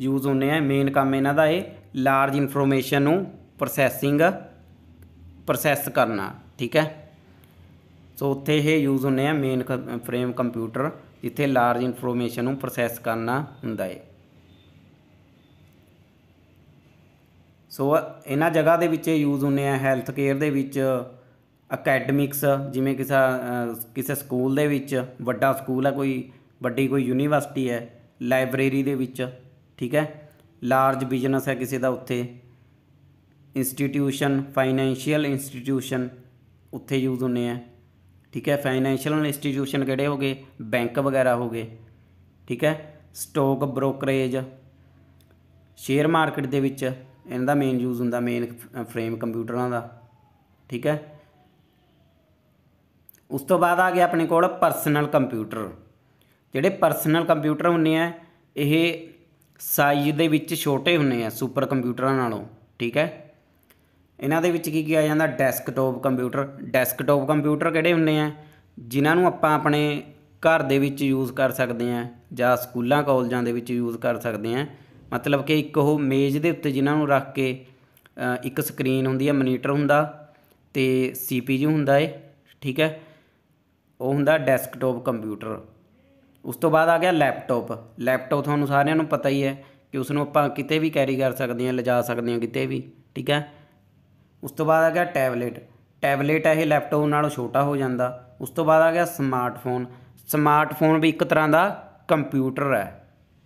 ਯੂਜ਼ ਹੁੰਨੇ ਆ ਮੇਨ ਕੰਮ ਇਹਨਾਂ ਦਾ ਇਹ ਲਾਰਜ ਇਨਫੋਰਮੇਸ਼ਨ ਨੂੰ ਪ੍ਰੋਸੈਸਿੰਗ ਪ੍ਰੋਸੈਸ ਕਰਨਾ ਠੀਕ ਹੈ ਸੋ ਉੱਥੇ ਇਹ ਯੂਜ਼ ਹੁੰਨੇ ਆ ਮੇਨ ਫਰੇਮ ਕੰਪਿਊਟਰ ਜਿੱਥੇ ਲਾਰਜ ਇਨਫੋਰਮੇਸ਼ਨ ਨੂੰ ਪ੍ਰੋਸੈਸ ਕਰਨਾ ਹੁੰਦਾ ਹੈ ਸੋ ਇਹਨਾਂ ਜਗ੍ਹਾ ਦੇ ਵਿੱਚ ਯੂਜ਼ ਹੁੰਨੇ ਆ ਹੈਲਥ ਕੇਅਰ ਦੇ ਵਿੱਚ ਅਕੈਡਮਿਕਸ ਜਿਵੇਂ ਕਿਸੇ ਕਿਸੇ ਸਕੂਲ ਦੇ ਵਿੱਚ ਵੱਡਾ ਸਕੂਲ ਹੈ ਕੋਈ ਵੱਡੀ ਕੋਈ ਯੂਨੀਵਰਸਿਟੀ ਹੈ ਲਾਇਬ੍ਰੇਰੀ ਦੇ ਵਿੱਚ ਠੀਕ ਹੈ ਲਾਰਜ ਬਿਜ਼ਨਸ ਹੈ ਕਿਸੇ ਦਾ ਉੱਥੇ ਇੰਸਟੀਟਿਊਸ਼ਨ ਫਾਈਨੈਂਸ਼ੀਅਲ ਇੰਸਟੀਟਿਊਸ਼ਨ ਉੱਥੇ ਯੂਜ਼ ਹੁੰਨੇ ਆ ਠੀਕ ਹੈ ਫਾਈਨੈਂਸ਼ੀਅਲ ਇੰਸਟੀਟਿਊਸ਼ਨ ਕਿਹੜੇ ਹੋਗੇ ਬੈਂਕ ਵਗੈਰਾ ਹੋਗੇ ਠੀਕ ਹੈ ਸਟਾਕ ਬ੍ਰੋਕਰੇਜ ਸ਼ੇਅਰ ਮਾਰਕੀਟ ਦੇ ਵਿੱਚ ਇਹਨਾਂ ਦਾ ਮੇਨ ਯੂਜ਼ ਹੁੰਦਾ ਮੇਨ ਫਰੇਮ ਕੰਪਿਊਟਰਾਂ ਦਾ ਠੀਕ ਹੈ ਉਸ ਤੋਂ ਬਾਅਦ ਆ ਗਿਆ ਆਪਣੇ ਕੋਲ ਪਰਸਨਲ ਕੰਪਿਊਟਰ ਜਿਹੜੇ ਪਰਸਨਲ ਕੰਪਿਊਟਰ ਹੁੰਨੇ ਆ ਇਹ ਸਾਈਜ਼ ਦੇ ਵਿੱਚ ਛੋਟੇ ਹੁੰਨੇ ਆ ਸੁਪਰ ਕੰਪਿਊਟਰਾਂ ਨਾਲੋਂ ਠੀਕ ਹੈ ਇਹਨਾਂ ਦੇ ਵਿੱਚ ਕੀ ਕੀ ਆ ਜਾਂਦਾ ਡੈਸਕਟਾਪ ਕੰਪਿਊਟਰ ਡੈਸਕਟਾਪ ਕੰਪਿਊਟਰ ਕਿਹੜੇ ਹੁੰਨੇ ਆ ਜਿਨ੍ਹਾਂ ਨੂੰ ਆਪਾਂ ਆਪਣੇ ਘਰ ਦੇ ਵਿੱਚ ਯੂਜ਼ ਕਰ ਸਕਦੇ ਆ ਜਾਂ ਸਕੂਲਾਂ ਕਾਲਜਾਂ ਦੇ ਵਿੱਚ ਯੂਜ਼ ਕਰ ਸਕਦੇ ਆ ਮਤਲਬ ਕਿ ਇੱਕ ਉਹ ਮੇਜ਼ ਦੇ ਉੱਤੇ ਜਿਨ੍ਹਾਂ ਨੂੰ ਰੱਖ ਕੇ ਇੱਕ ਸਕਰੀਨ ਹੁੰਦੀ ਹੈ ਮਨੀਟਰ ਹੁੰਦਾ ਤੇ ਸੀਪੀਯੂ ਹੁੰਦਾ ਏ ਠੀਕ ਹੈ ਉਹ ਹੁੰਦਾ ਡੈਸਕਟਾਪ ਕੰਪਿਊਟਰ ਉਸ ਤੋਂ ਬਾਅਦ ਆ ਗਿਆ ਲੈਪਟਾਪ ਲੈਪਟਾਪ ਤੁਹਾਨੂੰ ਸਾਰਿਆਂ ਨੂੰ ਪਤਾ ਹੀ ਹੈ ਕਿ ਉਸ ਨੂੰ ਆਪਾਂ ਕਿਤੇ ਵੀ ਕੈਰੀ ਕਰ ਸਕਦੇ ਹਾਂ ਲਿਜਾ ਸਕਦੇ ਹਾਂ ਕਿਤੇ ਵੀ ਠੀਕ ਹੈ ਉਸ ਤੋਂ ਬਾਅਦ ਆ ਗਿਆ ਟੈਬਲੇਟ ਟੈਬਲੇਟ ਇਹ ਲੈਪਟਾਪ ਨਾਲੋਂ ਛੋਟਾ ਹੋ ਜਾਂਦਾ ਉਸ ਤੋਂ ਬਾਅਦ ਆ ਗਿਆ ਸਮਾਰਟਫੋਨ ਸਮਾਰਟਫੋਨ ਵੀ ਇੱਕ ਤਰ੍ਹਾਂ ਦਾ ਕੰਪਿਊਟਰ ਹੈ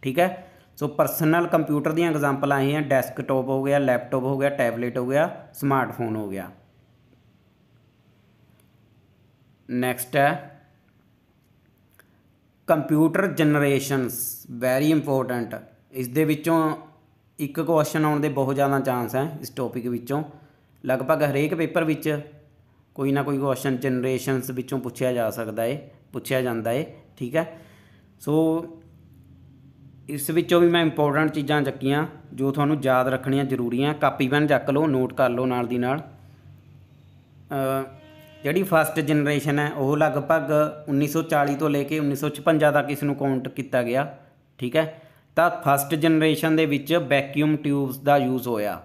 ਠੀਕ ਹੈ ਸੋ ਪਰਸਨਲ ਕੰਪਿਊਟਰ ਦੀਆਂ ਐਗਜ਼ਾਮਪਲ ਆਏ ਆ ਡੈਸਕਟਾਪ ਹੋ ਗਿਆ ਲੈਪਟਾਪ ਹੋ ਗਿਆ ਟੈਬਲੇਟ ਹੋ ਗਿਆ ਸਮਾਰਟਫੋਨ ਹੋ ਗਿਆ ਨੈਕਸਟ ਹੈ ਕੰਪਿਊਟਰ ਜਨਰੇਸ਼ਨਸ ਵੈਰੀ ਇੰਪੋਰਟੈਂਟ ਇਸ ਦੇ ਵਿੱਚੋਂ ਇੱਕ ਕੁਐਸਚਨ ਆਉਣ ਦੇ ਬਹੁਤ ਜ਼ਿਆਦਾ ਚਾਂਸ ਹੈ ਇਸ ਟੌਪਿਕ ਵਿੱਚੋਂ ਲਗਭਗ ਹਰੇਕ ਪੇਪਰ ਵਿੱਚ ਕੋਈ ਨਾ ਕੋਈ ਕੁਐਸਚਨ ਜਨਰੇਸ਼ਨਸ ਵਿੱਚੋਂ ਪੁੱਛਿਆ ਜਾ ਸਕਦਾ ਹੈ ਪੁੱਛਿਆ ਜਾਂਦਾ ਹੈ ਠੀਕ ਹੈ ਸੋ ਇਸ ਵਿੱਚੋਂ ਵੀ ਮੈਂ ਇੰਪੋਰਟੈਂਟ ਚੀਜ਼ਾਂ ਚੱਕੀਆਂ ਜੋ ਤੁਹਾਨੂੰ ਯਾਦ ਰੱਖਣੀਆਂ ਜ਼ਰੂਰੀਆਂ ਕਾਪੀ ਪੈਨ ਚੱਕ ਲਓ ਨੋਟ ਕਰ ਲਓ ਨਾਲ ਦੀ ਨਾਲ ਜਿਹੜੀ ਫਸਟ ਜਨਰੇਸ਼ਨ ਹੈ ਉਹ ਲਗਭਗ 1940 ਤੋਂ ਲੈ ਕੇ 1956 ਤੱਕ ਇਸ ਨੂੰ ਕਾਊਂਟ ਕੀਤਾ ਗਿਆ ਠੀਕ ਹੈ ਤਾਂ ਫਸਟ ਜਨਰੇਸ਼ਨ ਦੇ ਵਿੱਚ ਵੈਕਿਊਮ ਟਿਊਬਸ ਦਾ ਯੂਜ਼ ਹੋਇਆ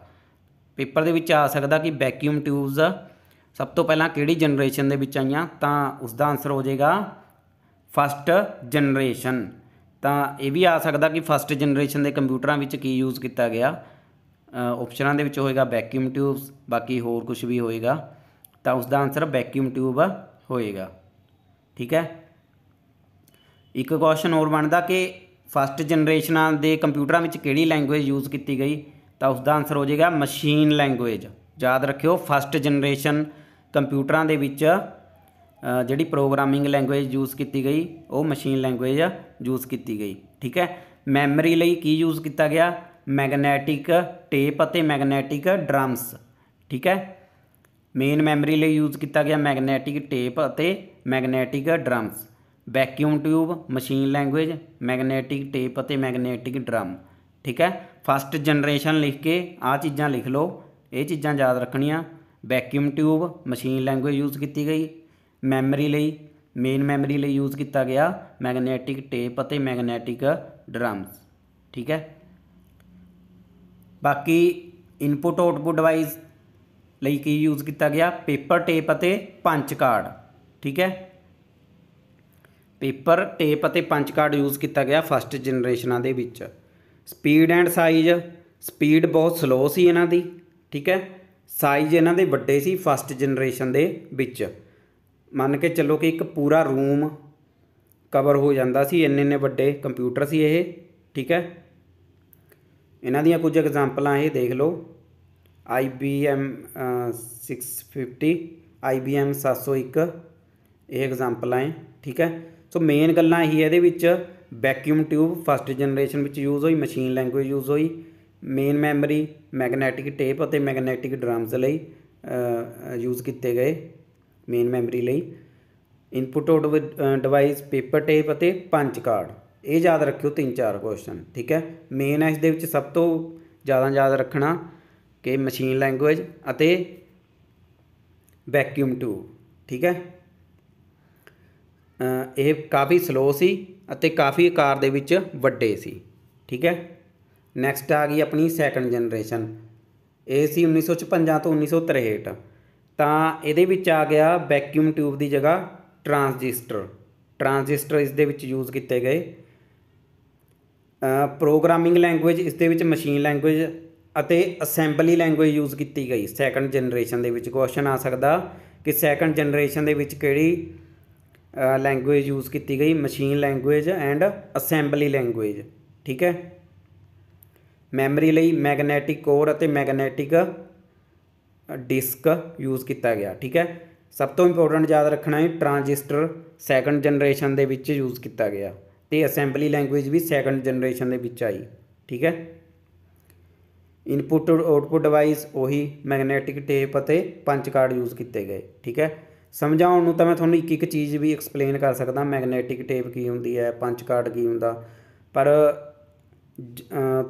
ਪੇਪਰ ਦੇ ਵਿੱਚ ਆ ਸਕਦਾ ਕਿ ਵੈਕਿਊਮ ਟਿਊਬਸ ਸਭ ਤੋਂ ਪਹਿਲਾਂ ਕਿਹੜੀ ਜਨਰੇਸ਼ਨ ਦੇ ਵਿੱਚ ਆਈਆਂ ਤਾਂ ਉਸ ਦਾ ਆਨਸਰ ਹੋ ਜਾਏਗਾ ਫਸਟ ਜਨਰੇਸ਼ਨ ਤਾਂ ਇਹ ਵੀ ਆ ਸਕਦਾ ਕਿ ਫਸਟ ਜਨਰੇਸ਼ਨ ਦੇ ਕੰਪਿਊਟਰਾਂ ਵਿੱਚ ਕੀ ਯੂਜ਼ ਕੀਤਾ ਗਿਆ ਆਪਸ਼ਨਾਂ ਦੇ ਵਿੱਚ ਹੋਏਗਾ ਵੈਕਿਊਮ ਟਿਊਬਸ ਬਾਕੀ ਹੋਰ ਕੁਝ ਵੀ ਹੋਏਗਾ ਤਾਂ ਉਸ ਦਾ ਆਨਸਰ ਵੈਕਿਊਮ ਟਿਊਬ ਹੋਏਗਾ ਠੀਕ ਹੈ ਇੱਕ ਕੁਐਸਚਨ ਹੋਰ ਬਣਦਾ ਕਿ ਫਸਟ ਜਨਰੇਸ਼ਨਾਂ ਦੇ ਕੰਪਿਊਟਰਾਂ ਵਿੱਚ ਕਿਹੜੀ ਲੈਂਗੁਏਜ ਯੂਜ਼ ਕੀਤੀ ਗਈ ਤਾਂ ਉਸ ਦਾ ਆਨਸਰ ਹੋ ਜਾਏਗਾ ਮਸ਼ੀਨ ਲੈਂਗੁਏਜ ਯਾਦ ਰੱਖਿਓ ਫਸਟ ਜਨਰੇਸ਼ਨ ਕੰਪਿਊਟਰਾਂ ਦੇ ਵਿੱਚ ਜਿਹੜੀ ਪ੍ਰੋਗਰਾਮਿੰਗ ਲੈਂਗੁਏਜ ਯੂਜ਼ ਕੀਤੀ ਗਈ ਉਹ ਮਸ਼ੀਨ ਲੈਂਗੁਏਜ ਯੂਜ਼ ਕੀਤੀ ਗਈ ਠੀਕ ਹੈ ਮੈਮਰੀ ਲਈ ਕੀ ਯੂਜ਼ ਕੀਤਾ ਗਿਆ ਮੈਗਨੈਟਿਕ ਟੇਪ ਅਤੇ ਮੈਗਨੈਟਿਕ ਡਰਮਸ ਠੀਕ ਹੈ ਮੇਨ ਮੈਮਰੀ ਲਈ ਯੂਜ਼ ਕੀਤਾ ਗਿਆ ਮੈਗਨੈਟਿਕ ਟੇਪ ਅਤੇ magnetic drums vacuum tube machine language magnetic tape ਅਤੇ ਮੈਗਨੈਟਿਕ ਡਰਮ ਠੀਕ ਹੈ ਫਸਟ ਜਨਰੇਸ਼ਨ ਲਿਖ ਕੇ ਆ ਚੀਜ਼ਾਂ ਲਿਖ ਲਓ ਇਹ ਚੀਜ਼ਾਂ ਯਾਦ ਰੱਖਣੀਆਂ vacuum tube machine language use ਕੀਤੀ ਗਈ ਮੈਮਰੀ ਲਈ ਮੇਨ ਮੈਮਰੀ ਲਈ ਯੂਜ਼ ਕੀਤਾ ਗਿਆ ਮੈਗਨੇਟਿਕ ਟੇਪ ਅਤੇ ਮੈਗਨੇਟਿਕ ਡਰਮਸ ਠੀਕ ਹੈ ਬਾਕੀ ਇਨਪੁਟ ਆਊਟਪੁੱਟ ਡਿਵਾਈਸ ਲਈ ਕੀ ਯੂਜ਼ ਕੀਤਾ ਗਿਆ ਪੇਪਰ ਟੇਪ ਅਤੇ ਪੰਚ ਕਾਰਡ ਠੀਕ ਹੈ ਪੇਪਰ ਟੇਪ ਅਤੇ ਪੰਚ ਕਾਰਡ ਯੂਜ਼ ਕੀਤਾ ਗਿਆ ਫਸਟ ਜਨਰੇਸ਼ਨਾਂ ਦੇ ਵਿੱਚ ਸਪੀਡ ਐਂਡ ਸਾਈਜ਼ ਸਪੀਡ ਬਹੁਤ ਸਲੋ ਸੀ ਇਹਨਾਂ ਦੀ ਠੀਕ ਹੈ ਸਾਈਜ਼ ਇਹਨਾਂ ਦੇ ਵੱਡੇ ਸੀ ਫਸਟ ਜਨਰੇਸ਼ਨ ਦੇ ਵਿੱਚ ਮੰਨ ਕੇ ਚੱਲੋ ਕਿ ਇੱਕ ਪੂਰਾ ਰੂਮ ਕਵਰ ਹੋ ਜਾਂਦਾ ਸੀ ਇੰਨੇ ਨੇ ਵੱਡੇ ਕੰਪਿਊਟਰ ਸੀ ਇਹ ਠੀਕ ਹੈ ਇਹਨਾਂ ਦੀਆਂ ਕੁਝ ਐਗਜ਼ਾਮਪਲਾਂ ਇਹ ਦੇਖ ਲਓ IBM 650 IBM 701 ਇਹ ਐਗਜ਼ਾਮਪਲਾਂ ਹੈ ਠੀਕ ਹੈ ਸੋ ਮੇਨ ਗੱਲਾਂ ਇਹੀ ਹੈ ਇਹਦੇ ਵਿੱਚ ਵੈਕਿਊਮ ਟਿਊਬ ਫਸਟ ਜਨਰੇਸ਼ਨ ਵਿੱਚ ਯੂਜ਼ ਹੋਈ ਮਸ਼ੀਨ ਲੈਂਗੁਏਜ ਯੂਜ਼ ਹੋਈ ਮੇਨ ਮੈਮਰੀ ਮੈਗਨੈਟਿਕ ਟੇਪ ਅਤੇ ਮੈਗਨੈਟਿਕ ਡਰਮਸ ਲਈ ਯੂਜ਼ ਕੀਤੇ ਗਏ ਮੇਨ ਮੈਮਰੀ ਲਈ input out device paper tape ਅਤੇ ਪੰਜ ਕਾਰਡ ਇਹ ਯਾਦ ਰੱਖਿਓ ਤਿੰਨ ਚਾਰ ਕੁਐਸਚਨ ਠੀਕ ਹੈ ਮੇਨ ਹੈ ਇਸ ਦੇ ਵਿੱਚ ਸਭ ਤੋਂ ਜ਼ਿਆਦਾ ਯਾਦ ਰੱਖਣਾ ਕਿ ਮਸ਼ੀਨ ਲੈਂਗੁਏਜ ਅਤੇ ਵੈਕਿਊਮ ਟੂ ਠੀਕ ਹੈ ਇਹ ਕਾਫੀ ਸਲੋ ਸੀ ਅਤੇ ਕਾਫੀ ਆਕਾਰ ਦੇ ਵਿੱਚ ਵੱਡੇ ਸੀ ਠੀਕ ਹੈ ਨੈਕਸਟ ਆ ਗਈ ਆਪਣੀ ਸੈਕੰਡ ਜਨਰੇਸ਼ਨ ਇਹ ਸੀ 1956 ਤੋਂ 1963 ਤਾਂ ਇਹਦੇ ਵਿੱਚ ਆ ਗਿਆ ਵੈਕਿਊਮ ਟਿਊਬ ਦੀ ਜਗ੍ਹਾ ਟਰਾਂਜਿਸਟਰ ਟਰਾਂਜਿਸਟਰ ਇਸ ਦੇ ਵਿੱਚ ਯੂਜ਼ ਕੀਤੇ ਗਏ ਪ੍ਰੋਗਰਾਮਿੰਗ ਲੈਂਗੁਏਜ ਇਸ ਦੇ ਵਿੱਚ ਮਸ਼ੀਨ ਲੈਂਗੁਏਜ ਅਤੇ ਅਸੈਂਬਲੀ ਲੈਂਗੁਏਜ ਯੂਜ਼ ਕੀਤੀ ਗਈ ਸੈਕੰਡ ਜਨਰੇਸ਼ਨ ਦੇ ਵਿੱਚ ਕੁਐਸਚਨ ਆ ਸਕਦਾ ਕਿ ਸੈਕੰਡ ਜਨਰੇਸ਼ਨ ਦੇ ਵਿੱਚ ਕਿਹੜੀ ਲੈਂਗੁਏਜ ਯੂਜ਼ ਕੀਤੀ ਗਈ machine language and assembly language ਠੀਕ ਹੈ ਮੈਮਰੀ ਲਈ ਮੈਗਨੈਟਿਕ ਕੋਰ ਅਤੇ ਮੈਗਨੈਟਿਕ ਡਿਸਕ ਯੂਜ਼ ਕੀਤਾ ਗਿਆ ਠੀਕ ਹੈ ਸਭ ਤੋਂ ਇੰਪੋਰਟੈਂਟ ਯਾਦ ਰੱਖਣਾ ਹੈ ਟ੍ਰਾਂਜਿਸਟਰ ਸੈਕੰਡ ਜਨਰੇਸ਼ਨ ਦੇ ਵਿੱਚ ਯੂਜ਼ ਕੀਤਾ ਗਿਆ ਤੇ ਅਸੈਂਬਲੀ ਲੈਂਗੁਏਜ ਵੀ ਸੈਕੰਡ ਜਨਰੇਸ਼ਨ ਦੇ ਵਿੱਚ ਆਈ ਠੀਕ ਹੈ ਇਨਪੁਟ ਆਊਟਪੁੱਟ ਡਿਵਾਈਸ ਉਹੀ ਮੈਗਨੈਟਿਕ ਟੇਪ ਅਤੇ ਪੰਚ ਕਾਰਡ ਯੂਜ਼ ਕੀਤੇ ਗਏ ਠੀਕ ਹੈ ਸਮਝਾਉਣ ਨੂੰ ਤਾਂ ਮੈਂ ਤੁਹਾਨੂੰ ਇੱਕ ਇੱਕ ਚੀਜ਼ ਵੀ ਐਕਸਪਲੇਨ ਕਰ ਸਕਦਾ ਮੈਗਨੈਟਿਕ ਟੇਪ ਕੀ ਹੁੰਦੀ ਹੈ ਪੰਚ ਕਾਰਡ ਕੀ ਹੁੰਦਾ ਪਰ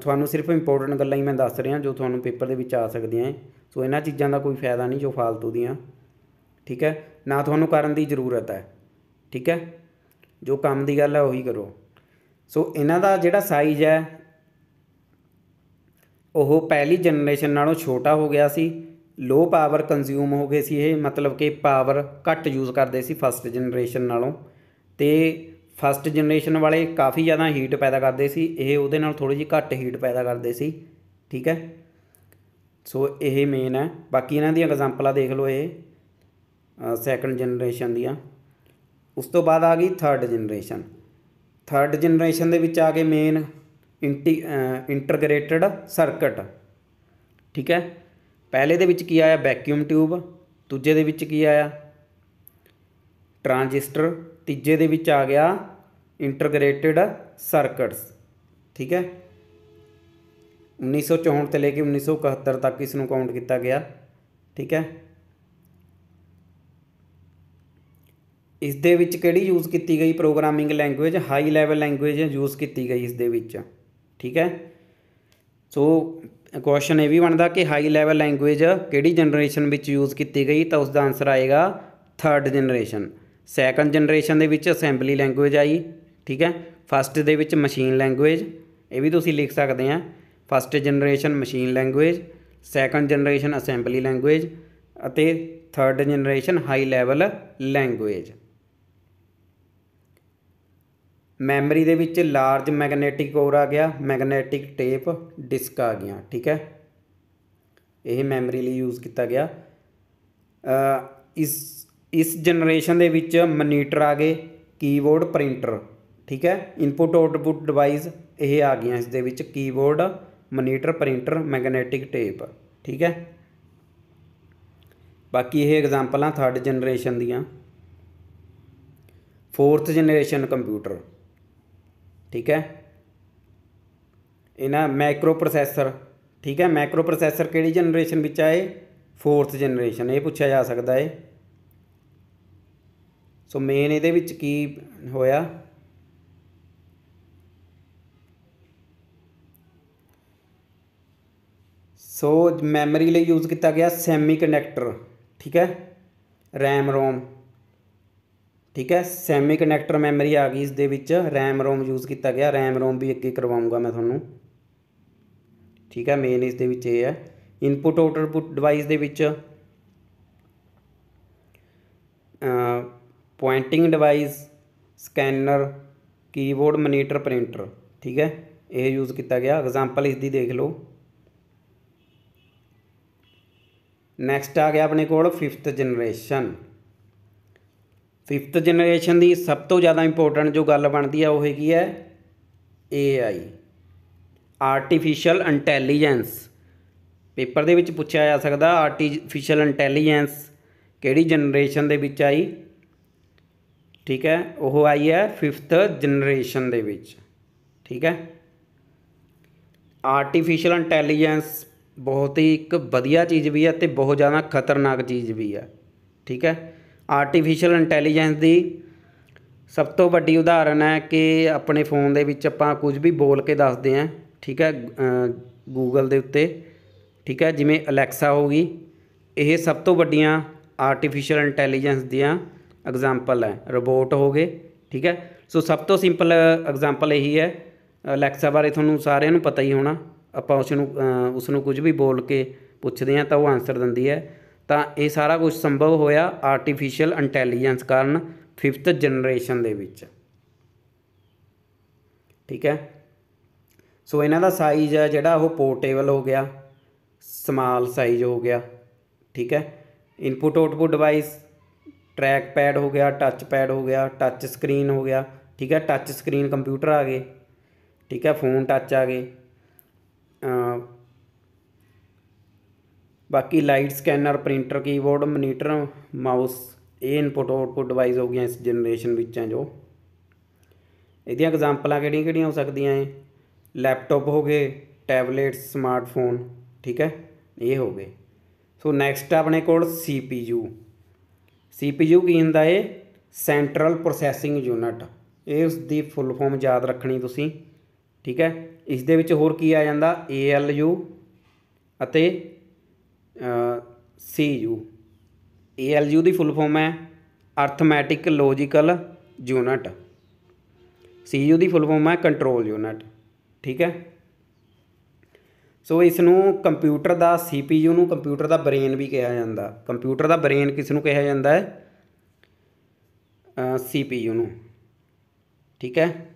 ਤੁਹਾਨੂੰ ਸਿਰਫ ਇੰਪੋਰਟੈਂਟ ਗੱਲਾਂ ਹੀ ਮੈਂ ਦੱਸ ਰਿਹਾ ਜੋ ਤੁਹਾਨੂੰ ਪੇਪਰ ਦੇ ਵਿੱਚ ਆ ਸਕਦੀਆਂ ਹੈ ਸੋ ਇਹਨਾਂ ਚੀਜ਼ਾਂ ਦਾ ਕੋਈ ਫਾਇਦਾ ਨਹੀਂ ਜੋ ਫालतू ਦੀਆਂ ਠੀਕ ਹੈ ਨਾ ਤੁਹਾਨੂੰ ਕਰਨ ਦੀ ਜ਼ਰੂਰਤ ਹੈ ਠੀਕ ਹੈ ਜੋ ਕੰਮ ਦੀ ਗੱਲ ਹੈ ਉਹੀ ਕਰੋ ਸੋ ਇਹਨਾਂ ਦਾ ਜਿਹੜਾ ਸਾਈਜ਼ ਹੈ ਉਹ ਪਹਿਲੀ ਜਨਰੇਸ਼ਨ ਨਾਲੋਂ ਛੋਟਾ ਹੋ ਗਿਆ ਸੀ ਲੋ ਪਾਵਰ ਕੰਜ਼ਿਊਮ ਹੋ ਗਏ ਸੀ ਇਹ ਮਤਲਬ ਕਿ ਪਾਵਰ ਘੱਟ ਯੂਜ਼ ਕਰਦੇ ਸੀ ਫਸਟ ਜਨਰੇਸ਼ਨ ਨਾਲੋਂ ਤੇ ਫਸਟ ਜਨਰੇਸ਼ਨ ਵਾਲੇ ਕਾਫੀ ਜ਼ਿਆਦਾ ਹੀਟ ਪੈਦਾ ਕਰਦੇ ਸੀ ਇਹ ਉਹਦੇ ਨਾਲ ਥੋੜੀ ਜਿਹੀ ਘੱਟ ਹੀਟ ਪੈਦਾ ਕਰਦੇ ਸੀ ਠੀਕ ਹੈ ਸੋ ਇਹ ਮੇਨ ਹੈ ਬਾਕੀ ਇਹਨਾਂ ਦੀਆਂ ਐਗਜ਼ਾਮਪਲਾਂ ਦੇਖ ਲਓ ਇਹ ਸੈਕੰਡ ਜਨਰੇਸ਼ਨ ਦੀਆਂ ਉਸ ਤੋਂ ਬਾਅਦ ਆ ਗਈ ਥਰਡ ਜਨਰੇਸ਼ਨ ਥਰਡ ਜਨਰੇਸ਼ਨ ਦੇ ਵਿੱਚ ਆ ਕੇ ਮੇਨ ਇੰਟੀਗ੍ਰੇਟਡ ਸਰਕਟ ਠੀਕ ਹੈ ਪਹਿਲੇ ਦੇ ਵਿੱਚ ਕੀ ਆਇਆ ਵੈਕਿਊਮ ਟਿਊਬ ਦੂਜੇ ਦੇ ਵਿੱਚ ਕੀ ਆਇਆ ਟ੍ਰਾਂਜਿਸਟਰ ਤੀਜੇ ਦੇ ਵਿੱਚ ਆ ਗਿਆ ਇੰਟੀਗ੍ਰੇਟਡ ਸਰਕਟਸ ਠੀਕ ਹੈ 1964 ਤੋਂ ਲੈ ਕੇ 1971 ਤੱਕ ਇਸ ਨੂੰ ਕਾਊਂਟ ਕੀਤਾ ਗਿਆ ਠੀਕ ਹੈ ਇਸ ਦੇ ਵਿੱਚ ਕਿਹੜੀ ਯੂਜ਼ ਕੀਤੀ ਗਈ programming language high level language use ਕੀਤੀ ਗਈ ਇਸ ਦੇ ਵਿੱਚ ਠੀਕ ਹੈ ਸੋ ਕੁਐਸਚਨ ਇਹ ਵੀ ਬਣਦਾ ਕਿ ਹਾਈ ਲੈਵਲ ਲੈਂਗੁਏਜ ਕਿਹੜੀ ਜਨਰੇਸ਼ਨ ਵਿੱਚ ਯੂਜ਼ ਕੀਤੀ ਗਈ ਤਾਂ ਉਸ ਦਾ ਆਨਸਰ ਆਏਗਾ 3rd ਜਨਰੇਸ਼ਨ ਸੈਕੰਡ ਜਨਰੇਸ਼ਨ ਦੇ ਵਿੱਚ ਅਸੈਂਬਲੀ ਲੈਂਗੁਏਜ ਆਈ ਠੀਕ ਹੈ ਫਸਟ ਦੇ ਵਿੱਚ ਮਸ਼ੀਨ ਲੈਂਗੁਏਜ ਇਹ ਵੀ ਤੁਸੀਂ ਲਿਖ ਸਕਦੇ ਆ first generation machine language second generation assembly language ਅਤੇ third generation high level language memory ਦੇ ਵਿੱਚ ਲਾਰਜ ਮੈਗਨੇਟਿਕ ਕੋਰ ਆ ਗਿਆ ਮੈਗਨੇਟਿਕ ਟੇਪ ਡਿਸਕ ਆ ਗਿਆ ਠੀਕ ਹੈ ਇਹ ਮੈਮਰੀ ਲਈ ਯੂਜ਼ ਕੀਤਾ ਗਿਆ ਇਸ ਇਸ ਜਨਰੇਸ਼ਨ ਦੇ ਵਿੱਚ ਮਨੀਟਰ ਆ ਗਏ ਕੀਬੋਰਡ ਪ੍ਰਿੰਟਰ ਠੀਕ ਹੈ ਇਨਪੁਟ ਆਊਟਪੁਟ ਡਿਵਾਈਸ ਇਹ ਆ ਗਈਆਂ ਇਸ ਦੇ ਵਿੱਚ keyboard monitor printer magnetic tape ਠੀਕ ਹੈ ਬਾਕੀ ਇਹ ਐਗਜ਼ਾਮਪਲਾਂ 3rd ਜਨਰੇਸ਼ਨ ਦੀਆਂ 4th ਜਨਰੇਸ਼ਨ ਕੰਪਿਊਟਰ ਠੀਕ ਹੈ ਇਹਨਾਂ ਮਾਈਕਰੋ ਪ੍ਰੋਸੈਸਰ ਠੀਕ ਹੈ ਮਾਈਕਰੋ ਪ੍ਰੋਸੈਸਰ ਕਿਹੜੀ ਜਨਰੇਸ਼ਨ ਵਿੱਚ ਆਏ 4th ਜਨਰੇਸ਼ਨ ਇਹ ਪੁੱਛਿਆ ਜਾ ਸਕਦਾ ਹੈ ਸੋ ਮੇਨ ਇਹਦੇ ਵਿੱਚ ਕੀ ਹੋਇਆ ਸੋ ਮੈਮਰੀ ਲਈ ਯੂਜ਼ ਕੀਤਾ ਗਿਆ ਸੈਮੀ ਕਨੈਕਟਰ ਠੀਕ ਹੈ RAM ROM ਠੀਕ ਹੈ ਸੈਮੀ ਕਨੈਕਟਰ ਮੈਮਰੀ ਆ ਗਈ ਇਸ ਦੇ ਵਿੱਚ RAM ROM ਯੂਜ਼ ਕੀਤਾ ਗਿਆ RAM ROM ਵੀ ਅੱਗੇ ਕਰਵਾਉਂਗਾ ਮੈਂ ਤੁਹਾਨੂੰ ਠੀਕ ਹੈ ਮੇਨ ਇਸ ਦੇ ਵਿੱਚ ਇਹ ਹੈ ਇਨਪੁਟ ਆਊਟਪੁਟ ਡਿਵਾਈਸ ਦੇ ਵਿੱਚ pointing device scanner keyboard monitor printer ਠੀਕ ਹੈ ਇਹ ਯੂਜ਼ ਕੀਤਾ ਗਿਆ ਐਗਜ਼ਾਮਪਲ ਇਸ ਦੀ ਦੇਖ ਲਓ ਨੈਕਸਟ ਆ ਗਿਆ ਆਪਣੇ ਕੋਲ 5th ਜਨਰੇਸ਼ਨ 5th ਜਨਰੇਸ਼ਨ ਦੀ ਸਭ ਤੋਂ ਜ਼ਿਆਦਾ ਇੰਪੋਰਟੈਂਟ ਜੋ ਗੱਲ ਬਣਦੀ ਆ ਉਹ ਹੈਗੀ ਹੈ AI ਆਰਟੀਫੀਸ਼ੀਅਲ ਇੰਟੈਲੀਜੈਂਸ ਪੇਪਰ ਦੇ ਵਿੱਚ ਪੁੱਛਿਆ ਜਾ ਸਕਦਾ ਆਰਟੀਫੀਸ਼ੀਅਲ ਇੰਟੈਲੀਜੈਂਸ ਕਿਹੜੀ ਜਨਰੇਸ਼ਨ ਦੇ ਵਿੱਚ ਆਈ ਠੀਕ ਹੈ ਉਹ ਆਈ ਹੈ 5th ਜਨਰੇਸ਼ਨ ਦੇ ਵਿੱਚ ਠੀਕ ਹੈ ਆਰਟੀਫੀਸ਼ੀਅਲ ਇੰਟੈਲੀਜੈਂਸ ਬਹੁਤ ਹੀ ਇੱਕ ਵਧੀਆ ਚੀਜ਼ ਵੀ ਹੈ ਤੇ ਬਹੁਤ ਜ਼ਿਆਦਾ ਖਤਰਨਾਕ ਚੀਜ਼ ਵੀ ਹੈ ਠੀਕ ਹੈ ਆਰਟੀਫੀਸ਼ੀਅਲ ਇੰਟੈਲੀਜੈਂਸ ਦੀ ਸਭ ਤੋਂ ਵੱਡੀ ਉਦਾਹਰਨ ਹੈ ਕਿ ਆਪਣੇ ਫੋਨ ਦੇ ਵਿੱਚ ਆਪਾਂ ਕੁਝ ਵੀ ਬੋਲ ਕੇ ਦੱਸਦੇ ਹਾਂ ਠੀਕ ਹੈ ਗੂਗਲ ਦੇ ਉੱਤੇ ਠੀਕ ਹੈ ਜਿਵੇਂ ਅਲੈਕਸਾ ਹੋ ਗਈ ਇਹ ਸਭ ਤੋਂ ਵੱਡੀਆਂ ਆਰਟੀਫੀਸ਼ੀਅਲ ਇੰਟੈਲੀਜੈਂਸ ਦੀਆਂ ਐਗਜ਼ਾਮਪਲ ਹੈ ਰੋਬੋਟ ਹੋ ਗਏ ਠੀਕ ਹੈ ਸੋ ਸਭ ਤੋਂ ਸਿੰਪਲ ਐਗਜ਼ਾਮਪਲ ਇਹੀ ਹੈ ਅਲੈਕਸਾ ਬਾਰੇ ਤੁਹਾਨੂੰ ਸਾਰਿਆਂ ਨੂੰ ਪਤਾ ਹੀ ਹੋਣਾ ਆਪਾਂ ਉਸ ਨੂੰ ਉਸ ਨੂੰ ਕੁਝ ਵੀ ਬੋਲ ਕੇ ਪੁੱਛਦੇ ਆ ਤਾਂ ਉਹ ਆਨਸਰ ਦਿੰਦੀ ਹੈ ਤਾਂ ਇਹ ਸਾਰਾ ਕੁਝ ਸੰਭਵ ਹੋਇਆ ਆਰਟੀਫੀਸ਼ੀਅਲ ਇੰਟੈਲੀਜੈਂਸ ਕਾਰਨ 5th ਜਨਰੇਸ਼ਨ ਦੇ ਵਿੱਚ ਠੀਕ ਹੈ ਸੋ ਇਹਨਾਂ ਦਾ ਸਾਈਜ਼ ਹੈ ਜਿਹੜਾ ਉਹ ਪੋਰਟੇਬਲ ਹੋ ਗਿਆ ਸਮਾਲ ਸਾਈਜ਼ ਹੋ ਗਿਆ ਠੀਕ ਹੈ input output device track pad ਹੋ ਗਿਆ ਟੱਚ ਪੈਡ ਹੋ ਗਿਆ ਟੱਚ ਸਕਰੀਨ ਹੋ ਗਿਆ ਠੀਕ ਹੈ ਟੱਚ ਸਕਰੀਨ ਕੰਪਿਊਟਰ ਆ ਗਏ ਠੀਕ ਹੈ ਫੋਨ ਟੱਚ ਆ ਗਏ बाकी light scanner printer keyboard monitor mouse ਇਹ ਇਨਪੁਟ ਆਊਟਪੁਟ ਡਿਵਾਈਸ ਹੋ ਗਈਆਂ ਇਸ ਜਨਰੇਸ਼ਨ ਵਿੱਚ ਹੈ ਜੋ ਇਹਦੀਆਂ ਐਗਜ਼ਾਮਪਲਾਂ ਕਿਹੜੀਆਂ-ਕਿਹੜੀਆਂ ਹੋ ਸਕਦੀਆਂ ਹੈ ਲੈਪਟਾਪ ਹੋ ਗਏ ਟੈਬਲੇਟ ਸਮਾਰਟਫੋਨ ਠੀਕ ਹੈ ਇਹ ਹੋ ਗਏ ਸੋ ਨੈਕਸਟ ਆਪਣੇ ਕੋਲ CPU CPU ਕੀ ਹੁੰਦਾ ਹੈ ਸੈਂਟਰਲ ਪ੍ਰੋਸੈਸਿੰਗ ਯੂਨਿਟ ਇਹ ਉਸ ਦੀ ਫੁੱਲ ਫਾਰਮ ਯਾਦ ਰੱਖਣੀ ਤੁਸੀਂ ਠੀਕ ਹੈ ਇਸ ਦੇ ਵਿੱਚ ਹੋਰ ਕੀ ਆ ਜਾਂਦਾ ALU ਅਤੇ CU ALU ਦੀ ਫੁੱਲ ਫਾਰਮ ਹੈ ਅਰਥਮੈਟਿਕ ਲੌਜੀਕਲ ਯੂਨਿਟ CU ਦੀ ਫੁੱਲ ਫਾਰਮ ਹੈ ਕੰਟਰੋਲ ਯੂਨਿਟ ਠੀਕ ਹੈ ਸੋ ਇਸ ਨੂੰ ਕੰਪਿਊਟਰ ਦਾ CPU ਨੂੰ ਕੰਪਿਊਟਰ ਦਾ ਬ੍ਰੇਨ ਵੀ ਕਿਹਾ ਜਾਂਦਾ ਕੰਪਿਊਟਰ ਦਾ ਬ੍ਰੇਨ ਕਿਸ ਨੂੰ ਕਿਹਾ ਜਾਂਦਾ ਹੈ CPU ਨੂੰ ਠੀਕ ਹੈ